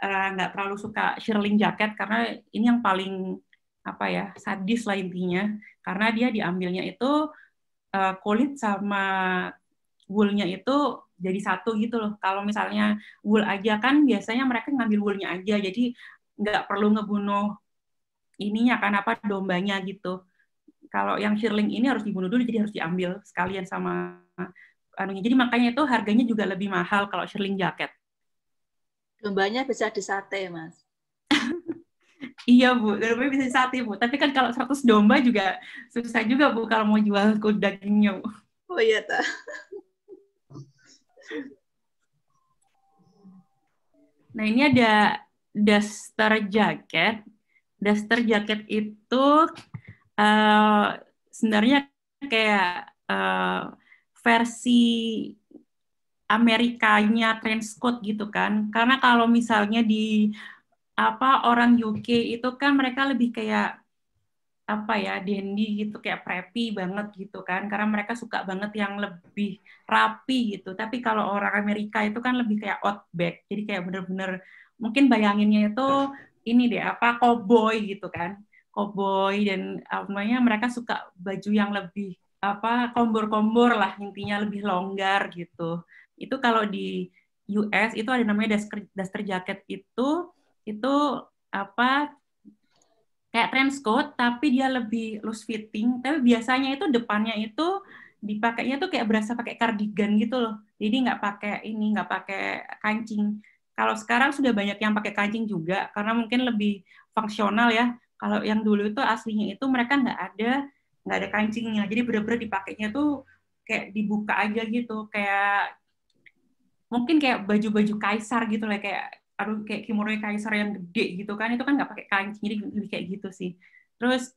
Speaker 3: nggak uh, terlalu suka shirling jaket karena ini yang paling apa ya sadis lah intinya karena dia diambilnya itu uh, kulit sama woolnya itu jadi satu gitu loh kalau misalnya wool aja kan biasanya mereka ngambil woolnya aja jadi nggak perlu ngebunuh ininya kan apa dombanya gitu kalau yang shirling ini harus dibunuh dulu jadi harus diambil sekalian sama anunya jadi makanya itu harganya juga lebih mahal kalau shirling jaket
Speaker 2: dombanya bisa disate mas
Speaker 3: Iya Bu, domba bisa satu Bu. Tapi kan kalau 100 domba juga susah juga Bu kalau mau jual ke dagingnya Bu. Oh iya ta. Nah ini ada daster jaket. Daster jaket itu uh, sebenarnya kayak uh, versi Amerikanya trench coat gitu kan. Karena kalau misalnya di apa orang UK itu kan mereka lebih kayak apa ya dandy gitu kayak preppy banget gitu kan karena mereka suka banget yang lebih rapi gitu tapi kalau orang Amerika itu kan lebih kayak outback jadi kayak bener-bener mungkin bayanginnya itu ini deh apa cowboy gitu kan cowboy dan namanya mereka suka baju yang lebih apa kombor-kombor lah intinya lebih longgar gitu itu kalau di US itu ada namanya duster, duster jacket itu itu apa kayak trench coat tapi dia lebih loose fitting tapi biasanya itu depannya itu dipakainya tuh kayak berasa pakai cardigan gitu loh jadi nggak pakai ini nggak pakai kancing kalau sekarang sudah banyak yang pakai kancing juga karena mungkin lebih fungsional ya kalau yang dulu itu aslinya itu mereka nggak ada nggak ada kancingnya jadi bener-bener dipakainya tuh kayak dibuka aja gitu kayak mungkin kayak baju-baju kaisar gitu lah kayak aduh kayak kimono kaisar yang gede gitu kan itu kan nggak pakai kain sendiri lebih kayak gitu sih terus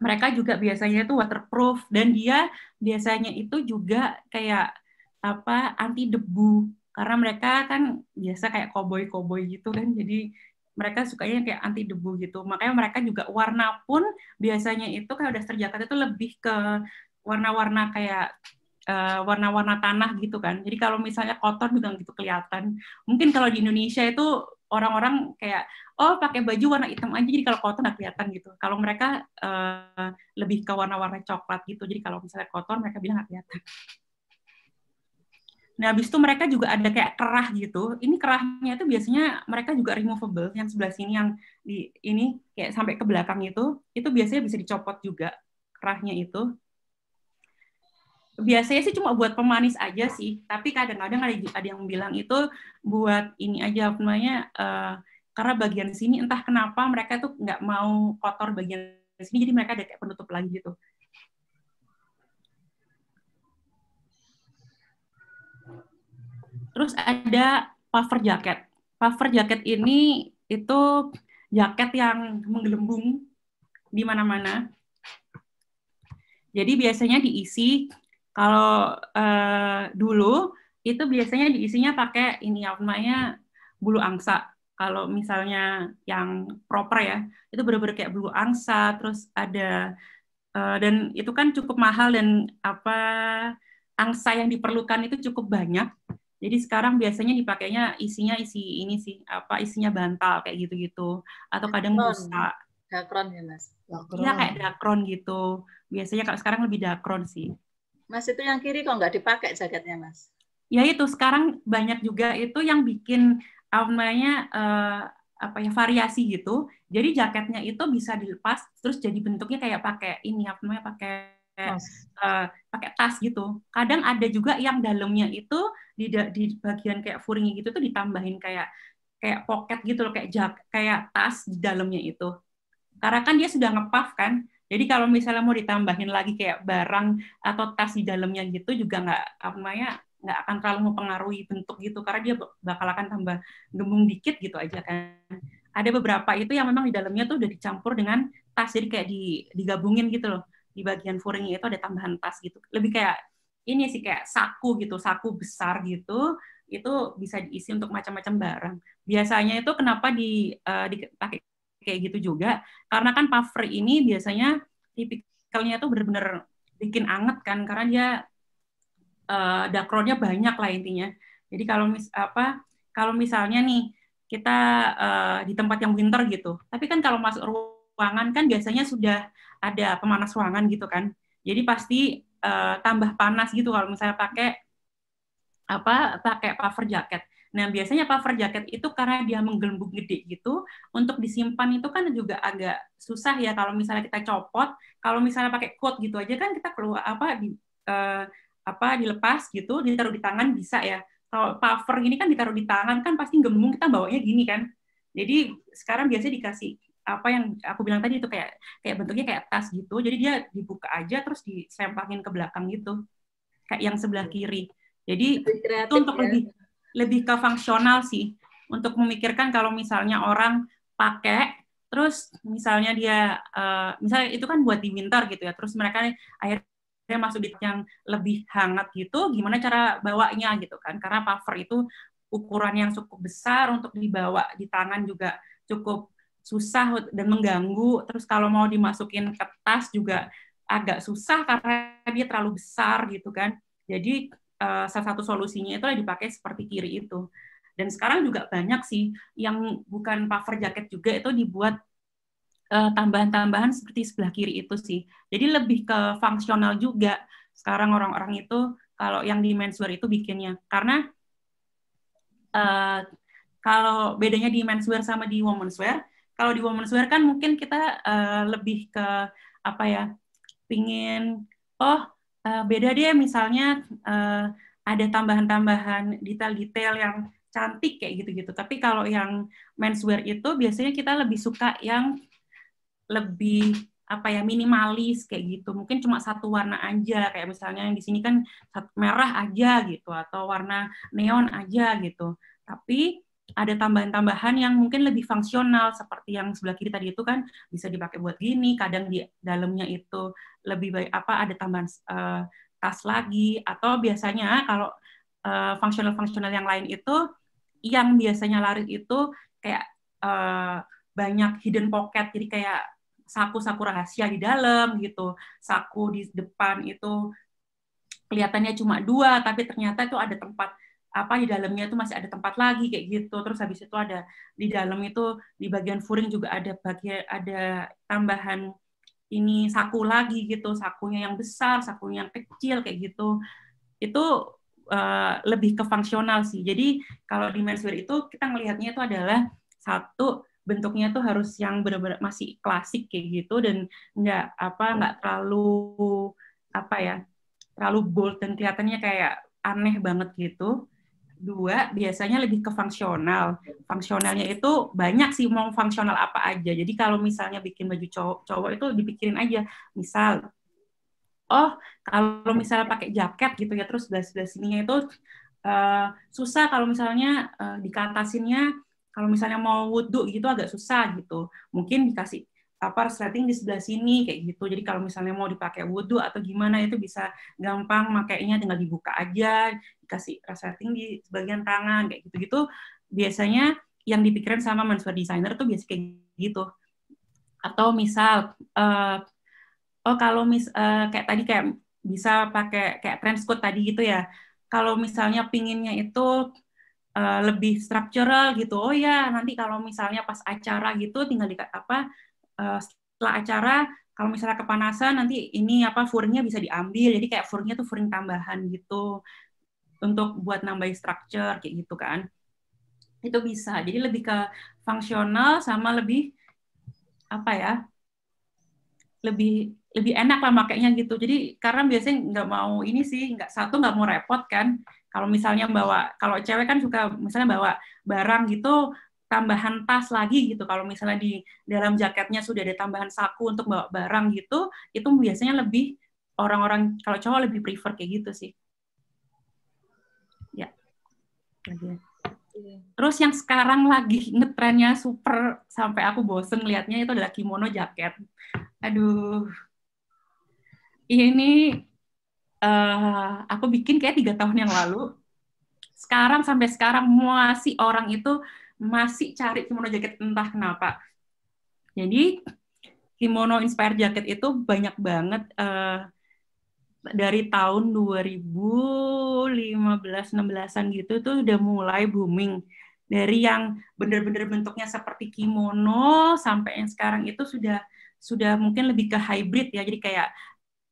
Speaker 3: mereka juga biasanya itu waterproof dan dia biasanya itu juga kayak apa anti debu karena mereka kan biasa kayak koboi koboi gitu kan jadi mereka sukanya kayak anti debu gitu makanya mereka juga warna pun biasanya itu kayak udah terjatuh itu lebih ke warna-warna kayak Eh, warna-warna uh, tanah gitu kan. Jadi kalau misalnya kotor juga gitu kelihatan. Mungkin kalau di Indonesia itu orang-orang kayak oh pakai baju warna hitam aja jadi kalau kotor nggak kelihatan gitu. Kalau mereka uh, lebih ke warna-warna coklat gitu. Jadi kalau misalnya kotor mereka bilang nggak kelihatan. Nah, habis itu mereka juga ada kayak kerah gitu. Ini kerahnya itu biasanya mereka juga removable yang sebelah sini yang di ini kayak sampai ke belakang itu, itu biasanya bisa dicopot juga kerahnya itu biasanya sih cuma buat pemanis aja sih tapi kadang-kadang ada ada yang bilang itu buat ini aja apa namanya uh, karena bagian sini entah kenapa mereka tuh nggak mau kotor bagian sini jadi mereka ada kayak penutup lagi gitu terus ada puffer jacket puffer jacket ini itu jaket yang menggelembung di mana-mana jadi biasanya diisi kalau uh, dulu itu biasanya diisinya pakai ini apa namanya bulu angsa. Kalau misalnya yang proper ya, itu benar-benar kayak bulu angsa, terus ada uh, dan itu kan cukup mahal dan apa angsa yang diperlukan itu cukup banyak. Jadi sekarang biasanya dipakainya isinya isi ini sih apa isinya bantal kayak gitu-gitu atau kadang busa. Dakron ya mas. Dakron. Ya kayak dakron gitu. Biasanya kalau sekarang lebih dakron sih.
Speaker 2: Mas itu yang kiri kok nggak dipakai jaketnya Mas?
Speaker 3: Ya itu sekarang banyak juga itu yang bikin namanya uh, apa ya variasi gitu. Jadi jaketnya itu bisa dilepas terus jadi bentuknya kayak pakai ini apa namanya pakai eh, pakai tas gitu. Kadang ada juga yang dalamnya itu di di bagian kayak furingnya gitu tuh ditambahin kayak kayak pocket gitu loh kayak jak kayak tas di dalamnya itu. Karena kan dia sudah ngepuff kan. Jadi kalau misalnya mau ditambahin lagi kayak barang atau tas di dalamnya gitu juga nggak apa namanya nggak akan terlalu mempengaruhi bentuk gitu karena dia bakal akan tambah gembung dikit gitu aja kan. Ada beberapa itu yang memang di dalamnya tuh udah dicampur dengan tas jadi kayak digabungin gitu loh di bagian furingnya itu ada tambahan tas gitu. Lebih kayak ini sih kayak saku gitu, saku besar gitu. Itu bisa diisi untuk macam-macam barang. Biasanya itu kenapa di, uh, eh, dipakai kayak gitu juga karena kan puffer ini biasanya tipikalnya tuh bener-bener bikin anget kan karena dia uh, dakronnya banyak lah intinya jadi kalau mis apa kalau misalnya nih kita uh, di tempat yang winter gitu tapi kan kalau masuk ruangan kan biasanya sudah ada pemanas ruangan gitu kan jadi pasti uh, tambah panas gitu kalau misalnya pakai apa pakai puffer jaket Nah, biasanya puffer jaket itu karena dia menggelembung gede gitu, untuk disimpan itu kan juga agak susah ya kalau misalnya kita copot, kalau misalnya pakai coat gitu aja kan kita keluar apa di eh, apa dilepas gitu, ditaruh di tangan bisa ya. Kalau puffer ini kan ditaruh di tangan kan pasti gemung kita bawanya gini kan. Jadi sekarang biasanya dikasih apa yang aku bilang tadi itu kayak kayak bentuknya kayak tas gitu. Jadi dia dibuka aja terus disempakin ke belakang gitu. Kayak yang sebelah kiri. Jadi itu untuk ya. lebih lebih ke fungsional sih untuk memikirkan kalau misalnya orang pakai terus misalnya dia uh, eh, misalnya itu kan buat di winter gitu ya terus mereka akhirnya masuk di yang lebih hangat gitu gimana cara bawanya gitu kan karena puffer itu ukuran yang cukup besar untuk dibawa di tangan juga cukup susah dan mengganggu terus kalau mau dimasukin ke tas juga agak susah karena dia terlalu besar gitu kan jadi Eh, salah satu solusinya itu dipakai seperti kiri itu. Dan sekarang juga banyak sih yang bukan puffer jaket juga itu dibuat eh, tambahan-tambahan seperti sebelah kiri itu sih. Jadi lebih ke fungsional juga sekarang orang-orang itu kalau yang di menswear itu bikinnya. Karena uh, kalau bedanya di menswear sama di womenswear, kalau di womenswear kan mungkin kita uh, lebih ke apa ya, pingin oh uh, beda dia misalnya uh, ada tambahan-tambahan detail-detail yang cantik kayak gitu-gitu. Tapi kalau yang menswear itu biasanya kita lebih suka yang lebih apa ya minimalis kayak gitu. Mungkin cuma satu warna aja kayak misalnya yang di sini kan merah aja gitu atau warna neon aja gitu. Tapi ada tambahan-tambahan yang mungkin lebih fungsional seperti yang sebelah kiri tadi itu kan bisa dipakai buat gini kadang di dalamnya itu lebih baik apa ada tambahan uh, tas lagi atau biasanya kalau uh, fungsional-fungsional yang lain itu yang biasanya laris itu kayak uh, banyak hidden pocket jadi kayak saku-saku rahasia di dalam gitu saku di depan itu kelihatannya cuma dua tapi ternyata itu ada tempat apa di dalamnya itu masih ada tempat lagi kayak gitu terus habis itu ada di dalam itu di bagian furing juga ada bagian ada tambahan ini saku lagi gitu sakunya yang besar sakunya yang kecil kayak gitu itu uh, lebih ke fungsional sih jadi kalau di menswear itu kita melihatnya itu adalah satu bentuknya tuh harus yang benar-benar masih klasik kayak gitu dan nggak apa nggak terlalu apa ya terlalu bold dan kelihatannya kayak aneh banget gitu dua biasanya lebih ke fungsional. Fungsionalnya itu banyak sih mau fungsional apa aja. Jadi kalau misalnya bikin baju cowok, cowok itu dipikirin aja. Misal, oh kalau misalnya pakai jaket gitu ya, terus belasi-belas belas ya itu uh, susah kalau misalnya uh, dikatasinnya kalau misalnya mau wudhu gitu agak susah gitu. Mungkin dikasih apa resleting di sebelah sini kayak gitu. Jadi kalau misalnya mau dipakai wudhu atau gimana itu bisa gampang makainya tinggal dibuka aja, dikasih resleting di sebagian tangan kayak gitu-gitu. Biasanya yang dipikirin sama menswear designer tuh biasanya kayak gitu. Atau misal uh, oh kalau mis uh, kayak tadi kayak bisa pakai kayak coat tadi gitu ya. Kalau misalnya pinginnya itu uh, lebih structural gitu, oh ya nanti kalau misalnya pas acara gitu tinggal di apa Eh, setelah acara kalau misalnya kepanasan nanti ini apa furnya bisa diambil jadi kayak furnya tuh furing tambahan gitu untuk buat nambahin structure kayak gitu kan itu bisa jadi lebih ke fungsional sama lebih apa ya lebih lebih enak lah makainya gitu jadi karena biasanya nggak mau ini sih nggak satu nggak mau repot kan kalau misalnya bawa kalau cewek kan suka misalnya bawa barang gitu tambahan tas lagi gitu. Kalau misalnya di dalam jaketnya sudah ada tambahan saku untuk bawa barang gitu, itu biasanya lebih orang-orang kalau cowok lebih prefer kayak gitu sih. Ya. Gitu. Iya. Terus yang sekarang lagi ngetrennya super sampai aku bosen liatnya itu adalah kimono jaket. Aduh. Iya, ini uh, aku bikin kayak tiga tahun yang lalu. Sekarang sampai sekarang masih orang itu masih cari kimono jaket entah kenapa. Jadi kimono inspired jaket itu banyak banget uh, dari tahun 2015-16an gitu tuh udah mulai booming dari yang benar-benar bentuknya seperti kimono sampai yang sekarang itu sudah sudah mungkin lebih ke hybrid ya jadi kayak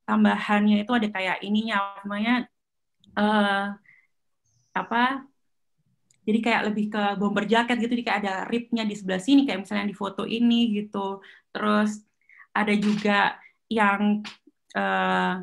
Speaker 3: tambahannya itu ada kayak ininya namanya uh, apa jadi kayak lebih ke bomber jaket gitu jadi kayak ada ribnya di sebelah sini kayak misalnya di foto ini gitu terus ada juga yang uh,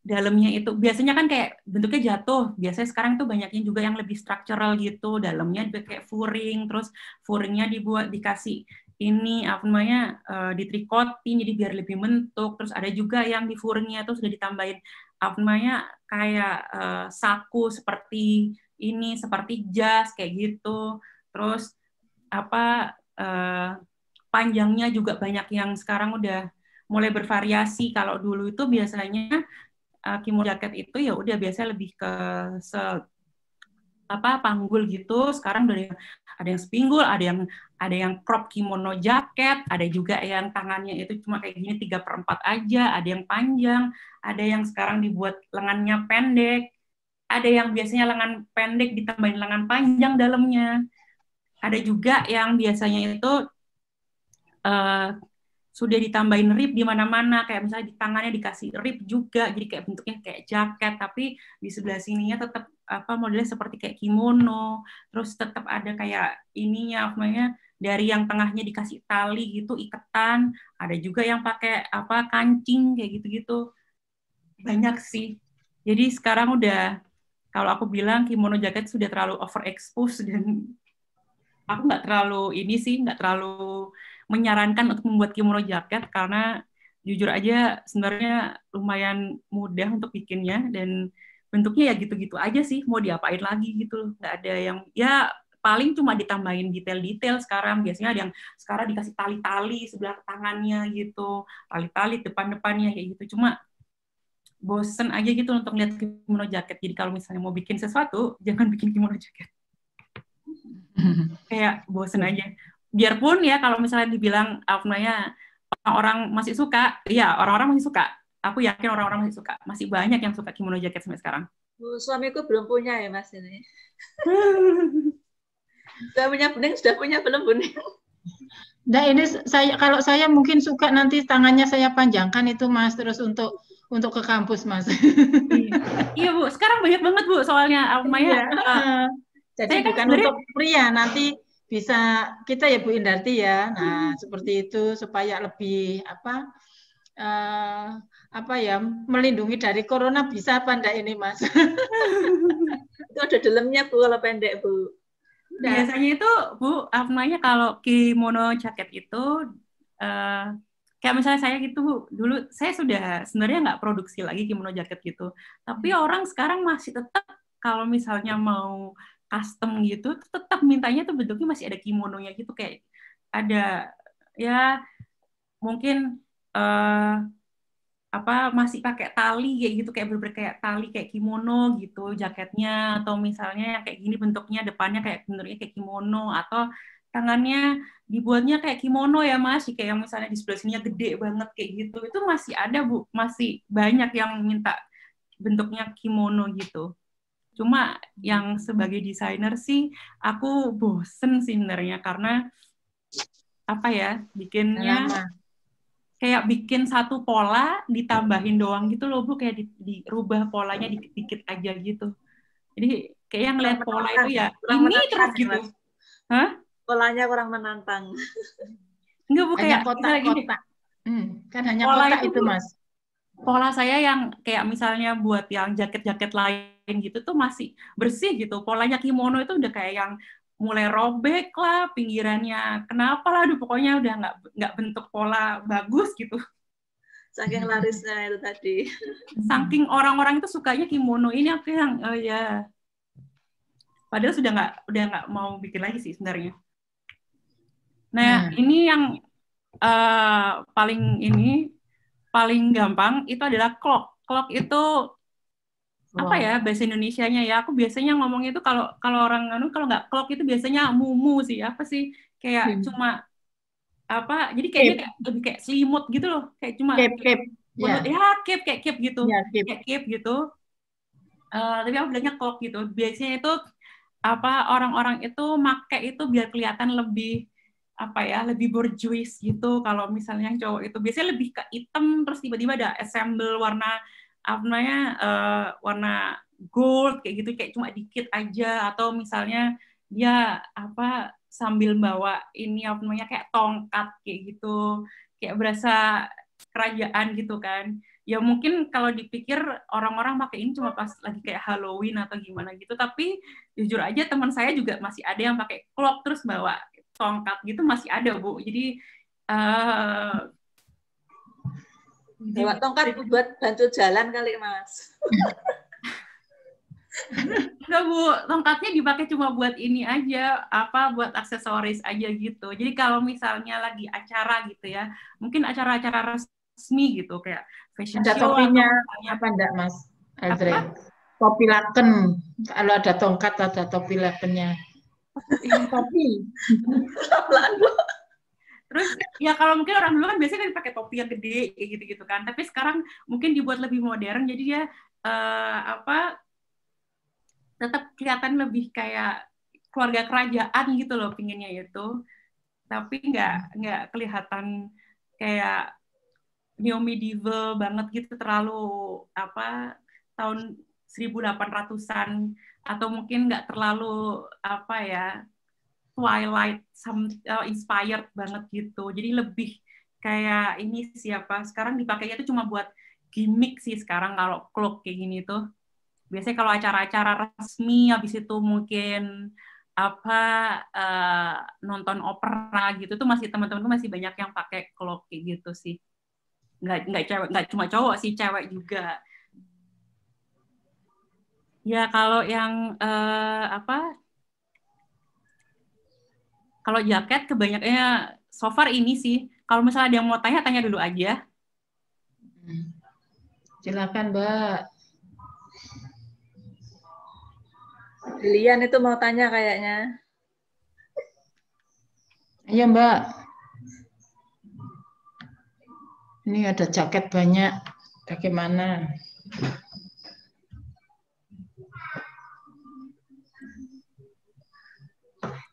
Speaker 3: dalamnya itu biasanya kan kayak bentuknya jatuh biasanya sekarang tuh banyaknya juga yang lebih structural gitu dalamnya kayak furing terus furingnya dibuat dikasih ini apa namanya uh, eh, ditrikotin jadi biar lebih mentuk terus ada juga yang di furingnya tuh sudah ditambahin apa namanya kayak uh, saku seperti ini seperti jas kayak gitu terus apa eh, panjangnya juga banyak yang sekarang udah mulai bervariasi kalau dulu itu biasanya eh, kimono jaket itu ya udah biasa lebih ke se apa panggul gitu sekarang udah ada yang sepinggul ada yang ada yang crop kimono jaket ada juga yang tangannya itu cuma kayak gini tiga perempat aja ada yang panjang ada yang sekarang dibuat lengannya pendek ada yang biasanya lengan pendek ditambahin lengan panjang dalamnya. Ada juga yang biasanya itu uh, sudah ditambahin rib di mana-mana, kayak misalnya di tangannya dikasih rib juga, jadi kayak bentuknya kayak jaket, tapi di sebelah sininya tetap apa modelnya seperti kayak kimono, terus tetap ada kayak ininya, apa namanya dari yang tengahnya dikasih tali gitu iketan, ada juga yang pakai apa kancing kayak gitu-gitu, banyak sih. Jadi sekarang udah kalau aku bilang kimono jaket sudah terlalu overexposed dan *laughs* aku nggak terlalu ini sih nggak terlalu menyarankan untuk membuat kimono jaket karena jujur aja sebenarnya lumayan mudah untuk bikinnya dan bentuknya ya gitu-gitu aja sih mau diapain lagi gitu nggak ada yang ya paling cuma ditambahin detail-detail sekarang biasanya ada yang sekarang dikasih tali-tali sebelah tangannya gitu tali-tali depan-depannya kayak gitu cuma bosen aja gitu untuk lihat kimono jaket. Jadi kalau misalnya mau bikin sesuatu, *laughs* jangan bikin kimono jaket. Kayak bosen aja. Biarpun ya kalau misalnya dibilang apa orang masih suka, ya orang-orang masih suka. Aku yakin orang-orang masih suka. Masih banyak yang suka kimono jaket sampai sekarang.
Speaker 2: Suamiku belum punya ya mas ini. *laughs* sudah punya bening sudah punya
Speaker 1: belum bening? Nah ini saya kalau saya mungkin suka nanti tangannya saya panjangkan itu mas terus untuk untuk ke kampus mas. Iya.
Speaker 3: iya bu, sekarang banyak banget bu soalnya Maya. Iya. Jadi saya kan bukan kan untuk pria nanti
Speaker 1: bisa kita ya Bu Indarti ya. Nah hmm. seperti itu supaya lebih apa uh, apa ya melindungi dari corona bisa apa enggak ini mas? *laughs* itu ada dalamnya bu kalau pendek bu.
Speaker 3: Dan, nah. Biasanya itu bu, apa namanya kalau kimono jaket itu uh, kayak misalnya saya gitu dulu saya sudah sebenarnya nggak produksi lagi kimono jaket gitu tapi hmm. orang sekarang masih tetap kalau misalnya mau custom gitu tetap mintanya tuh bentuknya masih ada kimononya gitu kayak ada ya mungkin uh, apa masih pakai tali kayak gitu kayak berber kayak tali kayak kimono gitu jaketnya atau misalnya kayak gini bentuknya depannya kayak bentuknya kayak kimono atau tangannya dibuatnya kayak kimono ya mas, kayak yang misalnya di sebelah sininya gede banget kayak gitu, itu masih ada bu, masih banyak yang minta bentuknya kimono gitu. Cuma yang sebagai desainer sih aku bosen sih sebenarnya karena apa ya bikinnya kayak bikin satu pola ditambahin doang gitu loh bu kayak di, polanya dikit-dikit aja gitu. Jadi kayak yang lihat pola itu ya ini terus gitu. Hah?
Speaker 2: polanya kurang menantang. *laughs*
Speaker 3: Enggak bukan hanya kotak Pak. Hmm, kan hanya pola kotak itu, itu mas. Pola saya yang kayak misalnya buat yang jaket-jaket lain gitu tuh masih bersih gitu. Polanya kimono itu udah kayak yang mulai robek lah pinggirannya kenapa lah aduh pokoknya udah nggak nggak bentuk pola bagus gitu
Speaker 2: saking *laughs* larisnya itu tadi hmm. saking
Speaker 3: orang-orang itu sukanya kimono ini aku yang oh ya padahal sudah nggak udah nggak mau bikin lagi sih sebenarnya Nah, hmm. ini yang uh, paling ini paling gampang itu adalah clock. Clock itu wow. apa ya bahasa Indonesianya ya? Aku biasanya ngomong itu kalau kalau orang anu kalau nggak clock itu biasanya mumu sih apa sih kayak hmm. cuma apa? Jadi kayaknya kayak, lebih kayak selimut gitu loh, kayak cuma kep, kep. Yeah. ya, ya kep kayak kep gitu, yeah, keep. kayak gitu. Uh, tapi aku bilangnya clock gitu. Biasanya itu apa orang-orang itu make itu biar kelihatan lebih apa ya lebih borjuis gitu kalau misalnya yang cowok itu biasanya lebih ke item terus tiba-tiba ada assemble warna apa namanya uh, warna gold kayak gitu kayak cuma dikit aja atau misalnya dia apa sambil bawa ini apa namanya kayak tongkat kayak gitu kayak berasa kerajaan gitu kan ya mungkin kalau dipikir orang-orang pakai ini cuma pas lagi kayak Halloween atau gimana gitu tapi jujur aja teman saya juga masih ada yang pakai clock terus bawa Tongkat gitu masih ada bu jadi uh, eh, Dewa
Speaker 2: tongkat buat bantu jalan kali mas
Speaker 3: Enggak bu, tongkatnya dipakai cuma buat ini aja, apa buat aksesoris aja gitu. Jadi kalau misalnya lagi acara gitu ya, mungkin acara-acara resmi gitu kayak fashion ada show. topinya
Speaker 1: atau, apa enggak mas? Aldrin? Topi laken, kalau ada tongkat ada topi lakennya
Speaker 3: topi terus ya kalau mungkin orang dulu kan biasanya kan pakai topi yang gede gitu gitu kan tapi sekarang mungkin dibuat lebih modern jadi dia uh, apa tetap kelihatan lebih kayak keluarga kerajaan gitu loh pinginnya itu tapi nggak nggak kelihatan kayak neo medieval banget gitu terlalu apa tahun 1800-an atau mungkin nggak terlalu apa ya twilight some uh, inspired banget gitu jadi lebih kayak ini siapa sekarang dipakainya itu cuma buat gimmick sih sekarang kalau cloak kayak gini tuh biasanya kalau acara-acara resmi habis itu mungkin apa uh, nonton opera gitu tuh masih teman-teman tuh masih banyak yang pakai cloak kayak gitu sih nggak nggak cewek nggak cuma cowok sih cewek juga Ya kalau yang uh, apa? Kalau jaket kebanyakannya so far ini sih. Kalau misalnya ada yang mau tanya, tanya dulu aja.
Speaker 1: Hmm. Silakan, Mbak.
Speaker 2: Lian itu mau tanya kayaknya.
Speaker 1: Iya, Mbak. Ini ada jaket banyak. Bagaimana?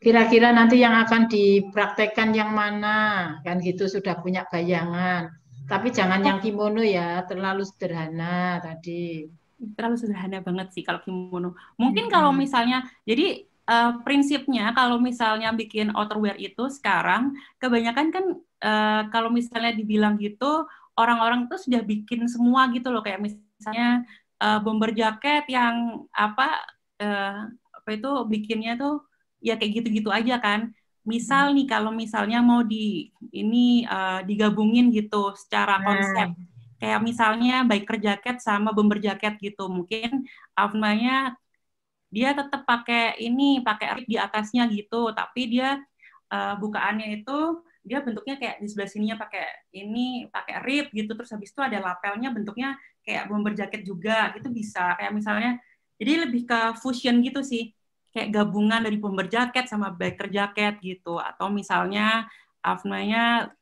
Speaker 1: kira-kira nanti yang akan dipraktekkan yang mana kan gitu sudah punya bayangan tapi jangan yang
Speaker 3: kimono ya terlalu sederhana tadi terlalu sederhana banget sih kalau kimono mungkin kalau misalnya jadi uh, prinsipnya kalau misalnya bikin outerwear itu sekarang kebanyakan kan uh, kalau misalnya dibilang gitu orang-orang tuh sudah bikin semua gitu loh kayak misalnya uh, bomber jaket yang apa uh, apa itu bikinnya tuh ya kayak gitu-gitu aja kan. Misal hmm. nih kalau misalnya mau di ini uh, digabungin gitu secara nah. konsep. Hmm. Kayak misalnya biker jaket sama bomber jaket gitu. Mungkin namanya dia tetap pakai ini, pakai rib di atasnya gitu, tapi dia uh, bukaannya itu dia bentuknya kayak di sebelah sininya pakai ini pakai rib gitu terus habis itu ada lapelnya bentuknya kayak bomber jaket juga gitu bisa kayak misalnya jadi lebih ke fusion gitu sih kayak gabungan dari bomber jaket sama biker jaket gitu atau misalnya afnanya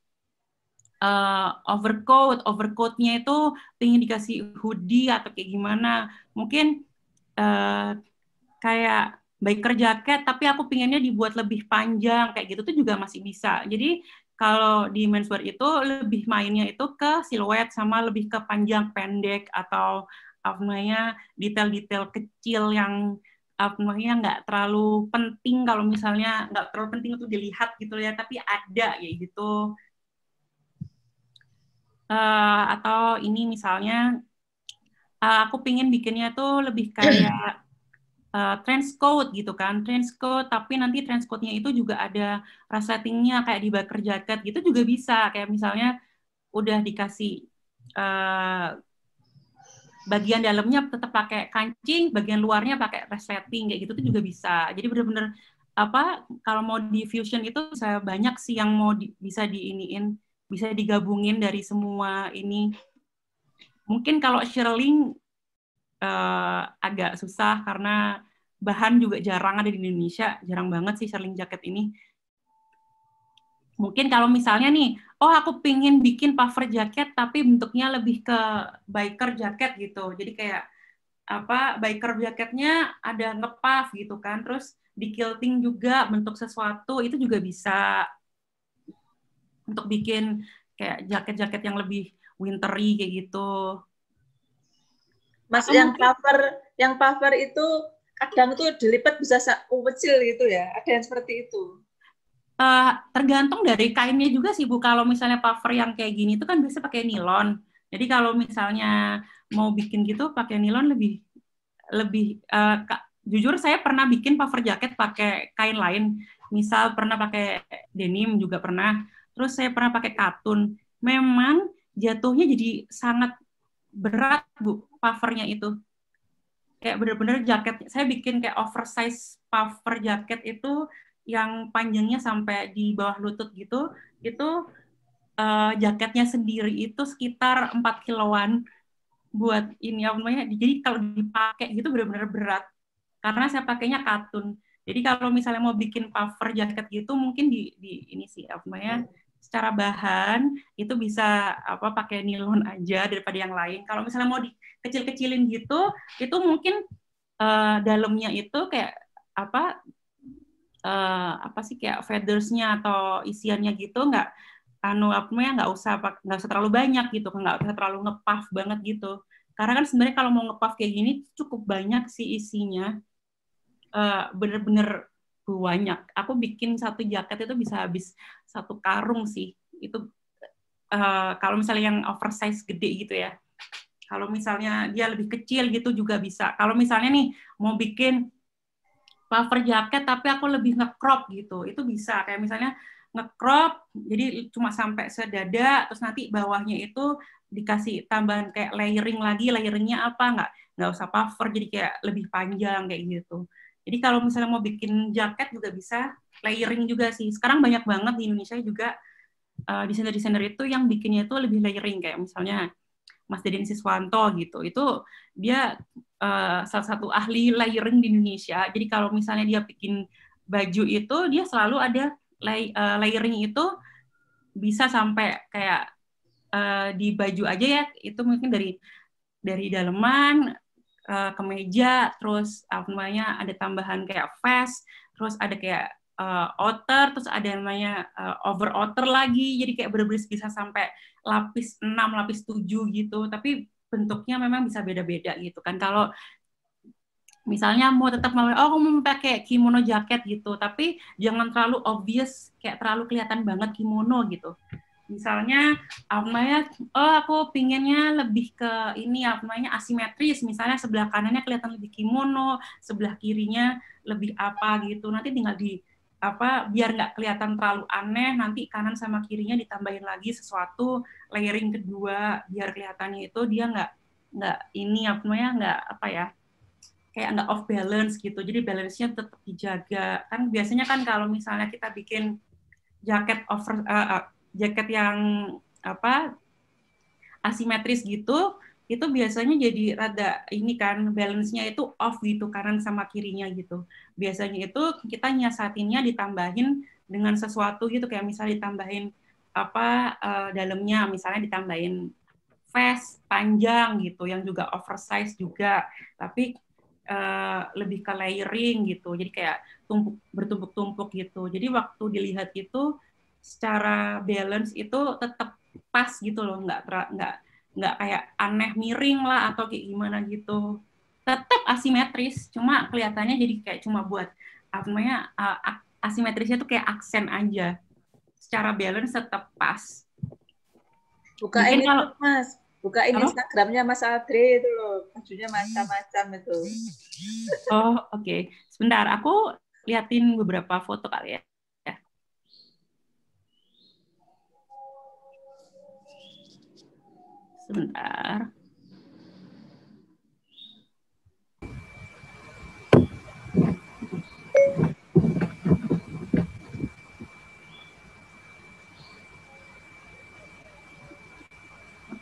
Speaker 3: uh, eh, overcoat overcoatnya itu ingin dikasih hoodie atau kayak gimana mungkin uh, kayak biker jaket tapi aku pinginnya dibuat lebih panjang kayak gitu tuh juga masih bisa jadi kalau di menswear itu lebih mainnya itu ke siluet sama lebih ke panjang pendek atau apa namanya detail-detail kecil yang Aku maksudnya nggak terlalu penting kalau misalnya nggak terlalu penting itu dilihat gitu ya tapi ada ya gitu uh, atau ini misalnya uh, aku pingin bikinnya tuh lebih kayak uh, eh, transcode gitu kan transcode tapi nanti transcode-nya itu juga ada resettingnya kayak di biker jaket gitu juga bisa kayak misalnya udah dikasih uh, bagian dalamnya tetap pakai kancing, bagian luarnya pakai resleting kayak gitu tuh juga bisa. Jadi benar-benar apa kalau mau diffusion itu bisa banyak sih yang mau di, bisa diiniin, bisa digabungin dari semua ini. Mungkin kalau shirling uh, eh, agak susah karena bahan juga jarang ada di Indonesia, jarang banget sih shirling jaket ini mungkin kalau misalnya nih, oh aku pingin bikin puffer jaket tapi bentuknya lebih ke biker jaket gitu. Jadi kayak apa biker jaketnya ada ngepuff gitu kan, terus di quilting juga bentuk sesuatu itu juga bisa untuk bikin kayak jaket-jaket yang lebih wintery kayak gitu. Mas yang puffer yang puffer
Speaker 2: itu kadang tuh dilipat bisa kecil gitu ya. Ada yang seperti itu
Speaker 3: uh, tergantung dari kainnya juga sih Bu. Kalau misalnya puffer yang kayak gini itu kan biasa pakai nilon. Jadi kalau misalnya mau bikin gitu pakai nilon lebih lebih uh, jujur saya pernah bikin puffer jaket pakai kain lain. Misal pernah pakai denim juga pernah. Terus saya pernah pakai katun. Memang jatuhnya jadi sangat berat Bu puffernya itu. Kayak bener-bener jaket saya bikin kayak oversize puffer jaket itu yang panjangnya sampai di bawah lutut gitu, itu uh, jaketnya sendiri itu sekitar 4 kiloan buat ini apa namanya. Jadi kalau dipakai gitu benar-benar berat. Karena saya pakainya katun. Jadi kalau misalnya mau bikin puffer jaket gitu mungkin di, di ini sih apa namanya hmm. secara bahan itu bisa apa pakai nilon aja daripada yang lain. Kalau misalnya mau dikecil-kecilin gitu itu mungkin uh, dalamnya itu kayak apa uh, apa sih kayak feathersnya atau isiannya gitu nggak anu apa nggak usah nggak usah terlalu banyak gitu nggak usah terlalu ngepuff banget gitu karena kan sebenarnya kalau mau ngepuff kayak gini cukup banyak sih isinya eh, bener-bener uh, banyak aku bikin satu jaket itu bisa habis satu karung sih itu uh, kalau misalnya yang oversize gede gitu ya kalau misalnya dia lebih kecil gitu juga bisa kalau misalnya nih mau bikin puffer jaket tapi aku lebih ngecrop gitu itu bisa kayak misalnya ngecrop jadi cuma sampai sedada terus nanti bawahnya itu dikasih tambahan kayak layering lagi layeringnya apa nggak nggak usah puffer jadi kayak lebih panjang kayak gitu jadi kalau misalnya mau bikin jaket juga bisa layering juga sih sekarang banyak banget di Indonesia juga uh, desainer-desainer itu yang bikinnya itu lebih layering kayak misalnya Mas Deden Siswanto gitu. Itu dia uh, salah satu ahli layering di Indonesia. Jadi kalau misalnya dia bikin baju itu dia selalu ada lay, uh, layering itu bisa sampai kayak uh, di baju aja ya itu mungkin dari dari daleman uh, ke meja terus apa namanya ada tambahan kayak vest terus ada kayak uh, outer terus ada namanya uh, over outer lagi jadi kayak bener-bener bisa sampai lapis 6, lapis 7 gitu, tapi bentuknya memang bisa beda-beda gitu kan. Kalau misalnya mau tetap mau oh aku mau pakai kimono jaket gitu, tapi jangan terlalu obvious kayak terlalu kelihatan banget kimono gitu. Misalnya apa namanya? Oh, aku pinginnya lebih ke ini apa namanya? asimetris. Misalnya sebelah kanannya kelihatan lebih kimono, sebelah kirinya lebih apa gitu. Nanti tinggal di apa biar nggak kelihatan terlalu aneh nanti kanan sama kirinya ditambahin lagi sesuatu layering kedua biar kelihatannya itu dia nggak nggak ini apa namanya nggak apa ya kayak nggak off balance gitu jadi balance-nya tetap dijaga kan biasanya kan kalau misalnya kita bikin jaket over uh, uh, jaket yang apa asimetris gitu itu biasanya jadi rada ini kan balance-nya itu off gitu kanan sama kirinya gitu. Biasanya itu kita nyiasatinnya ditambahin dengan sesuatu gitu kayak misalnya ditambahin apa uh, dalamnya misalnya ditambahin vest panjang gitu yang juga oversize juga tapi uh, lebih ke layering gitu. Jadi kayak tumpuk bertumpuk-tumpuk gitu. Jadi waktu dilihat itu secara balance itu tetap pas gitu loh, nggak nggak nggak kayak aneh miring lah atau kayak gimana gitu tetap asimetris cuma kelihatannya jadi kayak cuma buat apa namanya uh, asimetrisnya tuh kayak aksen aja secara balance tetap pas buka Mungkin ini kalau,
Speaker 2: mas buka ini Instagramnya Mas Adri itu loh bajunya macam-macam itu
Speaker 3: oh oke okay. sebentar aku liatin beberapa foto kali ya
Speaker 2: Sebentar.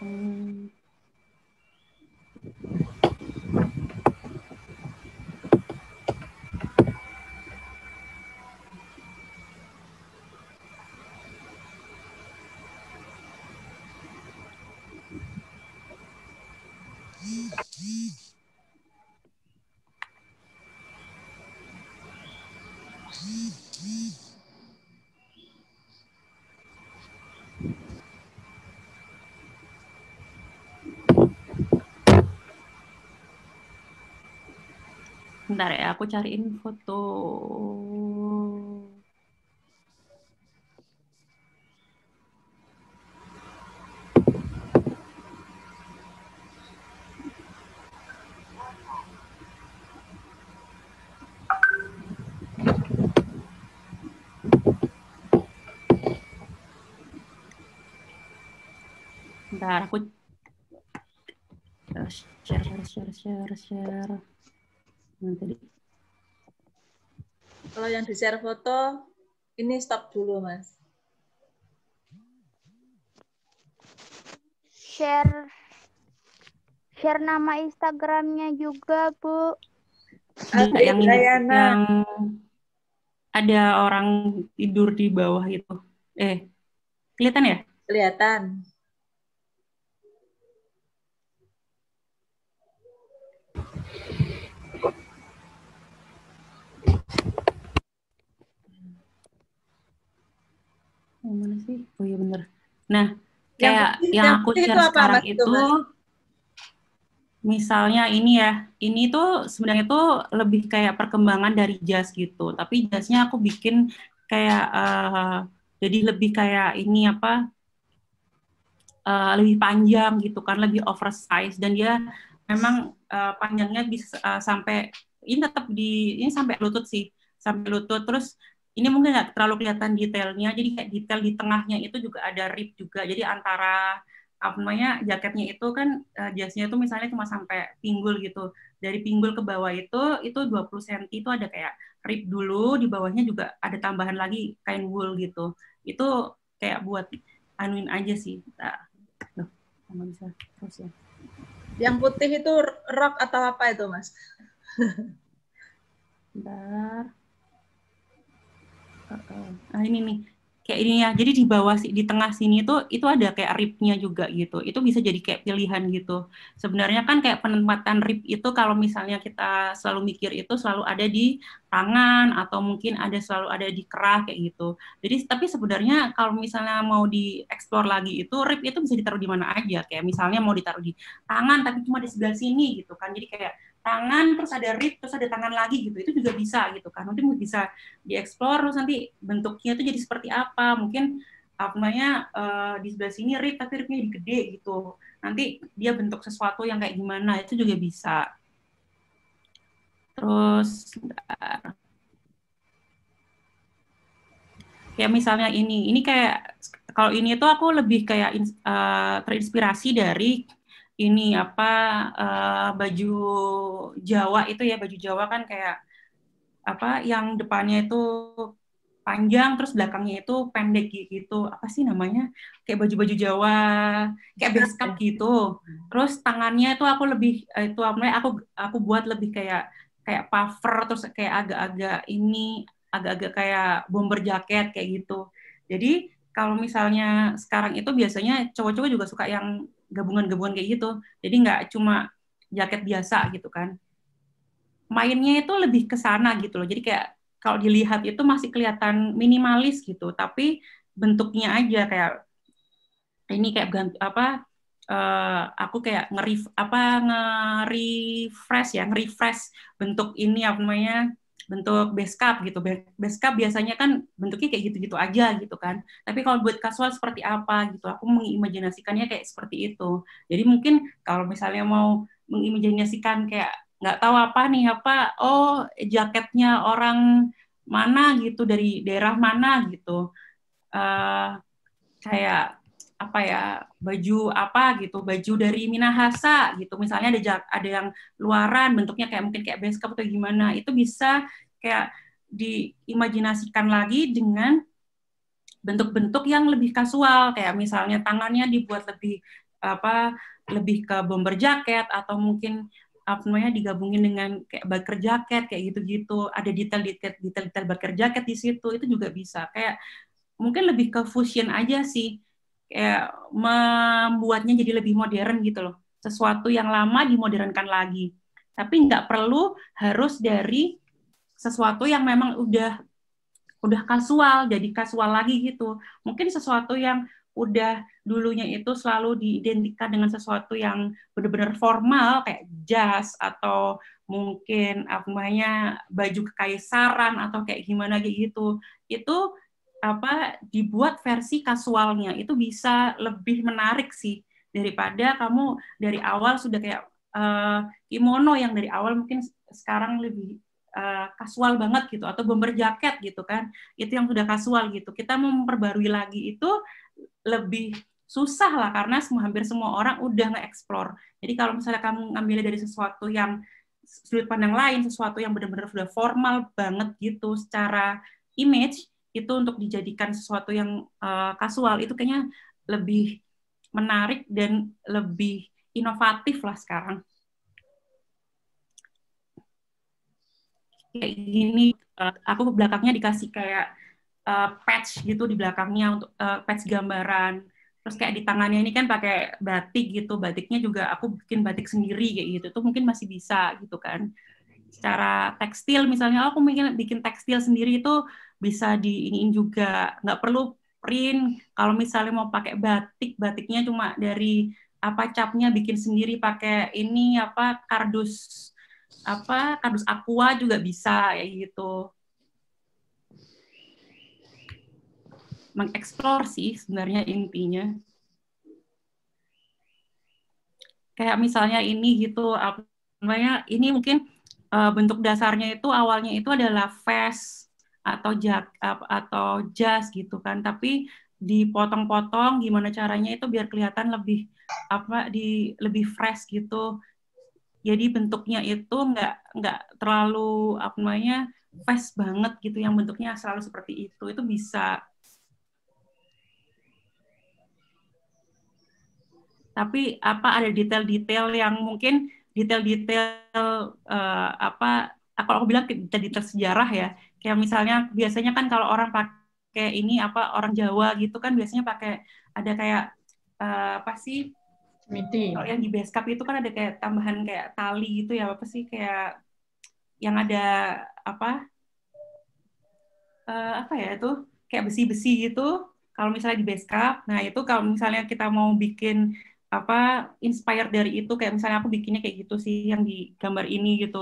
Speaker 3: Hmm. Bentar ya, aku cariin foto. Bentar, aku share, share, share, share, share. Nah,
Speaker 2: Kalau yang di share foto, ini stop
Speaker 3: dulu, Mas. Share share nama Instagramnya juga, Bu. Ada yang, yang ada orang tidur di bawah itu. Eh, kelihatan ya?
Speaker 2: Kelihatan.
Speaker 3: yang mana sih? Oh iya bener. Nah, kayak yang, yang aku share itu sekarang itu, itu misalnya ini ya, ini tuh sebenarnya itu lebih kayak perkembangan dari jazz gitu. Tapi jazznya aku bikin kayak uh, jadi lebih kayak ini apa? Uh, lebih panjang gitu kan, lebih oversize dan dia memang uh, panjangnya bisa uh, sampai ini tetap di ini sampai lutut sih, sampai lutut terus ini mungkin nggak terlalu kelihatan detailnya jadi kayak detail di tengahnya itu juga ada rib juga jadi antara apa namanya jaketnya itu kan uh, jasnya itu misalnya cuma sampai pinggul gitu dari pinggul ke bawah itu itu 20 cm itu ada kayak rib dulu di bawahnya juga ada tambahan lagi kain wool gitu itu kayak buat anuin aja sih nah, Loh, bisa terus ya
Speaker 2: yang putih itu rok atau apa itu mas
Speaker 3: Bentar. Nah, ini nih kayak ini ya. Jadi di bawah di tengah sini itu itu ada kayak ribnya juga gitu. Itu bisa jadi kayak pilihan gitu. Sebenarnya kan kayak penempatan rib itu kalau misalnya kita selalu mikir itu selalu ada di tangan atau mungkin ada selalu ada di kerah kayak gitu. Jadi tapi sebenarnya kalau misalnya mau dieksplor lagi itu rib itu bisa ditaruh di mana aja. Kayak misalnya mau ditaruh di tangan tapi cuma di sebelah sini gitu kan. Jadi kayak tangan terus ada rib terus ada tangan lagi gitu itu juga bisa gitu kan nanti bisa dieksplor terus nanti bentuknya itu jadi seperti apa mungkin apa namanya uh, di sebelah sini rib tapi ribnya jadi gede gitu nanti dia bentuk sesuatu yang kayak gimana itu juga bisa terus bentar. kayak misalnya ini ini kayak kalau ini itu aku lebih kayak uh, terinspirasi dari ini apa uh, baju Jawa itu ya baju Jawa kan kayak apa yang depannya itu panjang terus belakangnya itu pendek gitu apa sih namanya kayak baju-baju Jawa kayak iya, beskap iya. gitu terus tangannya itu aku lebih eh, itu apa aku aku buat lebih kayak kayak puffer terus kayak agak-agak ini agak-agak kayak bomber jaket kayak gitu jadi kalau misalnya sekarang itu biasanya cowok-cowok juga suka yang gabungan-gabungan kayak gitu. Jadi nggak cuma jaket biasa gitu kan. Mainnya itu lebih ke sana gitu loh. Jadi kayak kalau dilihat itu masih kelihatan minimalis gitu, tapi bentuknya aja kayak ini kayak ganti, apa uh, aku kayak nge apa nge-refresh ya, nge-refresh bentuk ini apa namanya bentuk base cup gitu. Base cup biasanya kan bentuknya kayak gitu-gitu aja gitu kan. Tapi kalau buat kasual seperti apa gitu, aku mengimajinasikannya kayak seperti itu. Jadi mungkin kalau misalnya mau mengimajinasikan kayak nggak tahu apa nih apa, oh jaketnya orang mana gitu dari daerah mana gitu. Uh, kayak apa ya baju apa gitu baju dari Minahasa gitu misalnya ada ada yang luaran bentuknya kayak mungkin kayak base atau gimana itu bisa kayak diimajinasikan lagi dengan bentuk-bentuk yang lebih kasual kayak misalnya tangannya dibuat lebih apa lebih ke bomber jaket atau mungkin apa namanya digabungin dengan kayak biker jaket kayak gitu-gitu ada detail-detail detail-detail biker jaket di situ itu juga bisa kayak mungkin lebih ke fusion aja sih ya membuatnya jadi lebih modern gitu loh. Sesuatu yang lama dimodernkan lagi. Tapi nggak perlu harus dari sesuatu yang memang udah udah kasual jadi kasual lagi gitu. Mungkin sesuatu yang udah dulunya itu selalu diidentikan dengan sesuatu yang benar-benar formal kayak jas atau mungkin apa namanya baju kekaisaran atau kayak gimana gitu. Itu apa dibuat versi kasualnya itu bisa lebih menarik sih daripada kamu dari awal sudah kayak uh, kimono yang dari awal mungkin sekarang lebih uh, kasual banget gitu atau bomber jaket gitu kan itu yang sudah kasual gitu kita mau memperbarui lagi itu lebih susah lah karena semua hampir semua orang udah nge-explore. Jadi kalau misalnya kamu ngambilnya dari sesuatu yang sudut pandang lain, sesuatu yang benar-benar sudah formal banget gitu secara image, itu untuk dijadikan sesuatu yang uh, kasual itu kayaknya lebih menarik dan lebih inovatif lah sekarang. Kayak gini, uh, aku belakangnya dikasih kayak uh, patch gitu di belakangnya untuk uh, patch gambaran. Terus kayak di tangannya ini kan pakai batik gitu, batiknya juga aku bikin batik sendiri kayak gitu. tuh mungkin masih bisa gitu kan secara tekstil misalnya aku mungkin bikin tekstil sendiri itu bisa diingin juga nggak perlu print kalau misalnya mau pakai batik batiknya cuma dari apa capnya bikin sendiri pakai ini apa kardus apa kardus aqua juga bisa ya gitu mengeksplor sih sebenarnya intinya kayak misalnya ini gitu apa namanya ini mungkin Eh, bentuk dasarnya itu awalnya itu adalah vest atau jak atau jas gitu kan tapi dipotong-potong gimana caranya itu biar kelihatan lebih apa di lebih fresh gitu jadi bentuknya itu nggak nggak terlalu apa namanya fresh banget gitu yang bentuknya selalu seperti itu itu bisa tapi apa ada detail-detail yang mungkin detail-detail uh, apa kalau aku bilang detail-detail ya kayak misalnya biasanya kan kalau orang pakai ini apa orang Jawa gitu kan biasanya pakai ada kayak uh, apa sih Miti. Kalau yang di base cup itu kan ada kayak tambahan kayak tali gitu ya apa sih kayak yang ada apa uh, apa ya itu kayak besi-besi gitu kalau misalnya di base cup. Nah, itu kalau misalnya kita mau bikin apa inspired dari itu kayak misalnya aku bikinnya kayak gitu sih yang di gambar ini gitu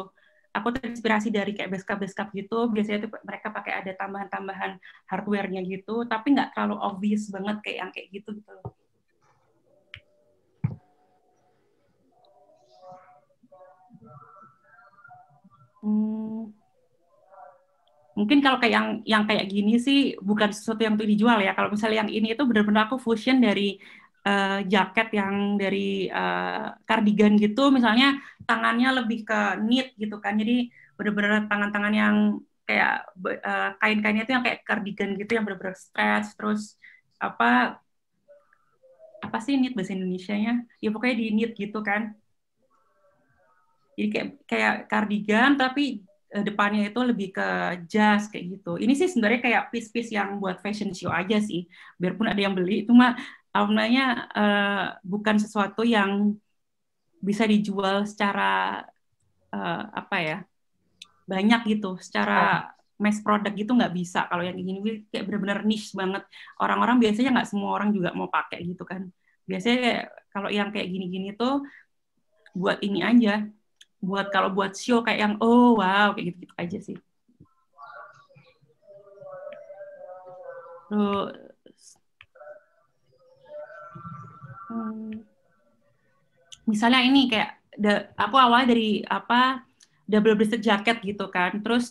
Speaker 3: aku terinspirasi dari kayak beskap beskap gitu biasanya tuh mereka pakai ada tambahan-tambahan hardwarenya gitu tapi nggak terlalu obvious banget kayak yang kayak gitu gitu Hmm. Mungkin kalau kayak yang yang kayak gini sih bukan sesuatu yang tuh dijual ya. Kalau misalnya yang ini itu benar-benar aku fusion dari uh, jaket yang dari uh, cardigan gitu misalnya tangannya lebih ke knit gitu kan jadi bener-bener tangan-tangan yang kayak uh, kain-kainnya itu yang kayak cardigan gitu yang bener-bener stretch terus apa apa sih knit bahasa Indonesia-nya ya pokoknya di knit gitu kan jadi kayak kayak cardigan tapi depannya itu lebih ke jas kayak gitu. Ini sih sebenarnya kayak piece-piece yang buat fashion show aja sih. Biarpun ada yang beli, cuma Awalnya uh, eh, bukan sesuatu yang bisa dijual secara uh, apa ya banyak gitu secara iya. mass product gitu nggak bisa kalau yang ini kayak benar-benar niche banget orang-orang biasanya nggak semua orang juga mau pakai gitu kan biasanya kalau yang kayak gini-gini tuh buat ini aja buat kalau buat show kayak yang oh wow kayak gitu-gitu aja sih. Tuh, hmm, misalnya ini kayak the, aku awalnya dari apa double breasted jacket gitu kan terus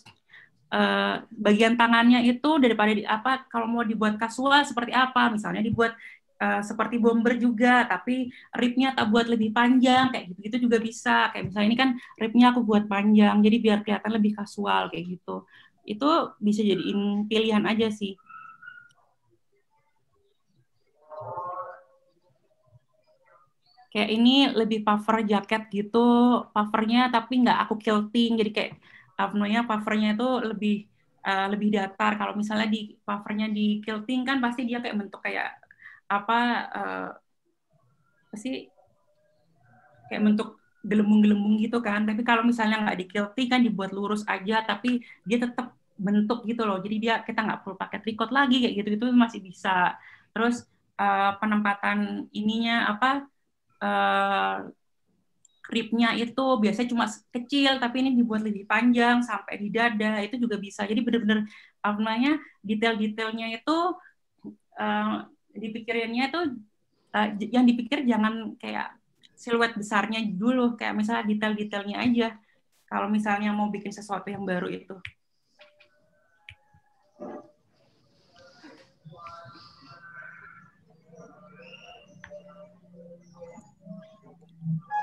Speaker 3: uh, bagian tangannya itu daripada di, apa kalau mau dibuat kasual seperti apa misalnya dibuat uh, seperti bomber juga tapi ribnya tak buat lebih panjang kayak gitu gitu juga bisa kayak misalnya ini kan ribnya aku buat panjang jadi biar kelihatan lebih kasual kayak gitu itu bisa jadiin pilihan aja sih kayak ini lebih puffer jaket gitu puffernya tapi nggak aku kilting jadi kayak apa namanya puffernya itu lebih uh, lebih datar kalau misalnya di puffernya di kilting kan pasti dia kayak bentuk kayak apa uh, eh, pasti kayak bentuk gelembung-gelembung gitu kan tapi kalau misalnya nggak di kilting kan dibuat lurus aja tapi dia tetap bentuk gitu loh jadi dia kita nggak perlu pakai tricot lagi kayak gitu itu masih bisa terus uh, penempatan ininya apa uh, itu biasanya cuma kecil tapi ini dibuat lebih panjang sampai di dada itu juga bisa jadi benar-benar apa namanya detail-detailnya itu uh, dipikirinnya itu uh, yang dipikir jangan kayak siluet besarnya dulu kayak misalnya detail-detailnya aja kalau misalnya mau bikin sesuatu yang baru itu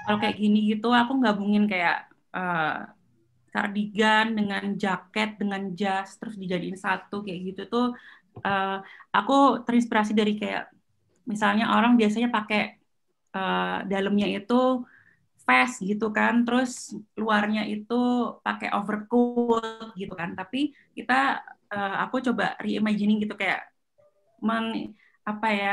Speaker 3: kalau kayak gini gitu aku gabungin kayak uh, eh, kardigan dengan jaket dengan jas terus dijadiin satu kayak gitu tuh uh, aku terinspirasi dari kayak misalnya orang biasanya pakai uh, dalamnya itu vest gitu kan terus luarnya itu pakai overcoat gitu kan tapi kita uh, aku coba reimagining gitu kayak men apa ya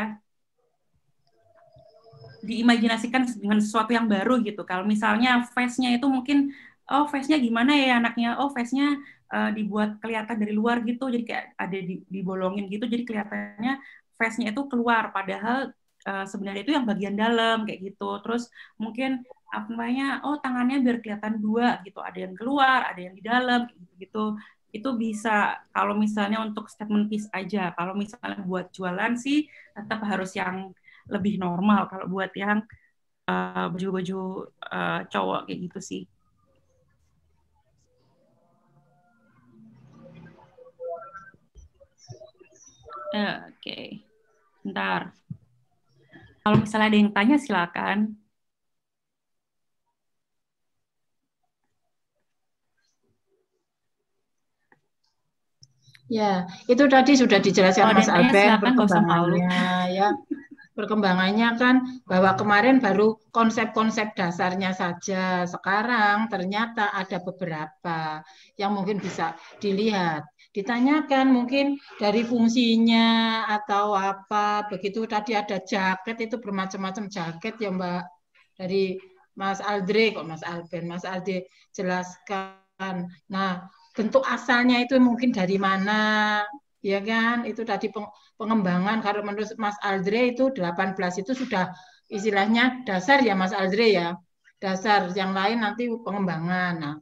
Speaker 3: diimajinasikan dengan sesuatu yang baru gitu. Kalau misalnya face-nya itu mungkin oh face-nya gimana ya anaknya, oh face-nya uh, dibuat kelihatan dari luar gitu, jadi kayak ada di, dibolongin gitu, jadi kelihatannya face-nya itu keluar, padahal uh, sebenarnya itu yang bagian dalam kayak gitu. Terus mungkin apa namanya, oh tangannya biar kelihatan dua gitu, ada yang keluar, ada yang di dalam gitu. -gitu. Itu bisa kalau misalnya untuk statement piece aja. Kalau misalnya buat jualan sih tetap harus yang lebih normal kalau buat yang eh, baju-baju uh, uh, cowok kayak gitu sih. Oke, okay. ntar. Kalau misalnya ada yang tanya silakan.
Speaker 1: Ya, itu tadi sudah dijelaskan oh, Mas Albert perkembangannya ya. *laughs* perkembangannya kan bahwa kemarin baru konsep-konsep dasarnya saja. Sekarang ternyata ada beberapa yang mungkin bisa dilihat. Ditanyakan mungkin dari fungsinya atau apa. Begitu tadi ada jaket itu bermacam-macam jaket ya Mbak. Dari Mas Aldri kok Mas Alben, Mas Aldi jelaskan. Nah, bentuk asalnya itu mungkin dari mana, ya kan? Itu tadi peng, pengembangan kalau menurut Mas Aldre itu 18 itu sudah istilahnya dasar ya Mas Aldre ya dasar yang lain nanti pengembangan nah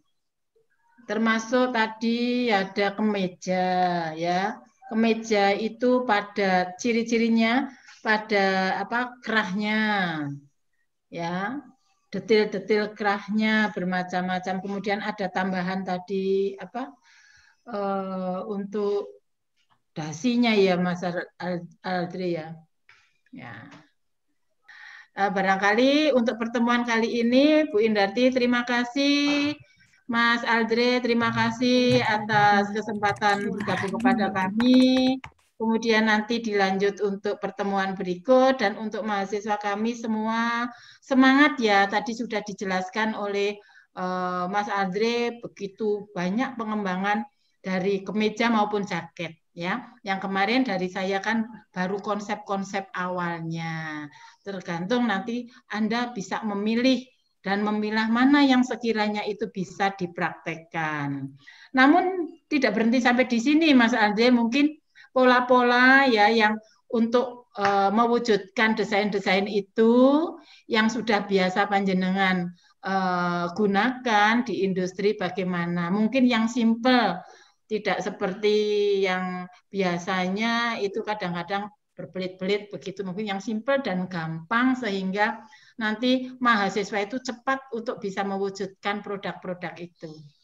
Speaker 1: termasuk tadi ada kemeja ya kemeja itu pada ciri-cirinya pada apa kerahnya ya detil-detil kerahnya bermacam-macam kemudian ada tambahan tadi apa e, untuk dasinya ya Mas Aldri Ya. ya eh, Barangkali untuk pertemuan kali ini Bu Indarti terima kasih Mas Aldre terima kasih atas kesempatan bergabung kepada kami. Kemudian nanti dilanjut untuk pertemuan berikut dan untuk mahasiswa kami semua semangat ya. Tadi sudah dijelaskan oleh uh, Mas Andre begitu banyak pengembangan dari kemeja maupun jaket ya. Yang kemarin dari saya kan baru konsep-konsep awalnya. Tergantung nanti Anda bisa memilih dan memilah mana yang sekiranya itu bisa dipraktekkan. Namun tidak berhenti sampai di sini Mas Andre, mungkin pola-pola ya yang untuk e, mewujudkan desain-desain itu yang sudah biasa panjenengan e, gunakan di industri bagaimana. Mungkin yang simple tidak seperti yang biasanya itu kadang-kadang berbelit-belit begitu mungkin yang simpel dan gampang sehingga nanti mahasiswa itu cepat untuk bisa mewujudkan produk-produk itu.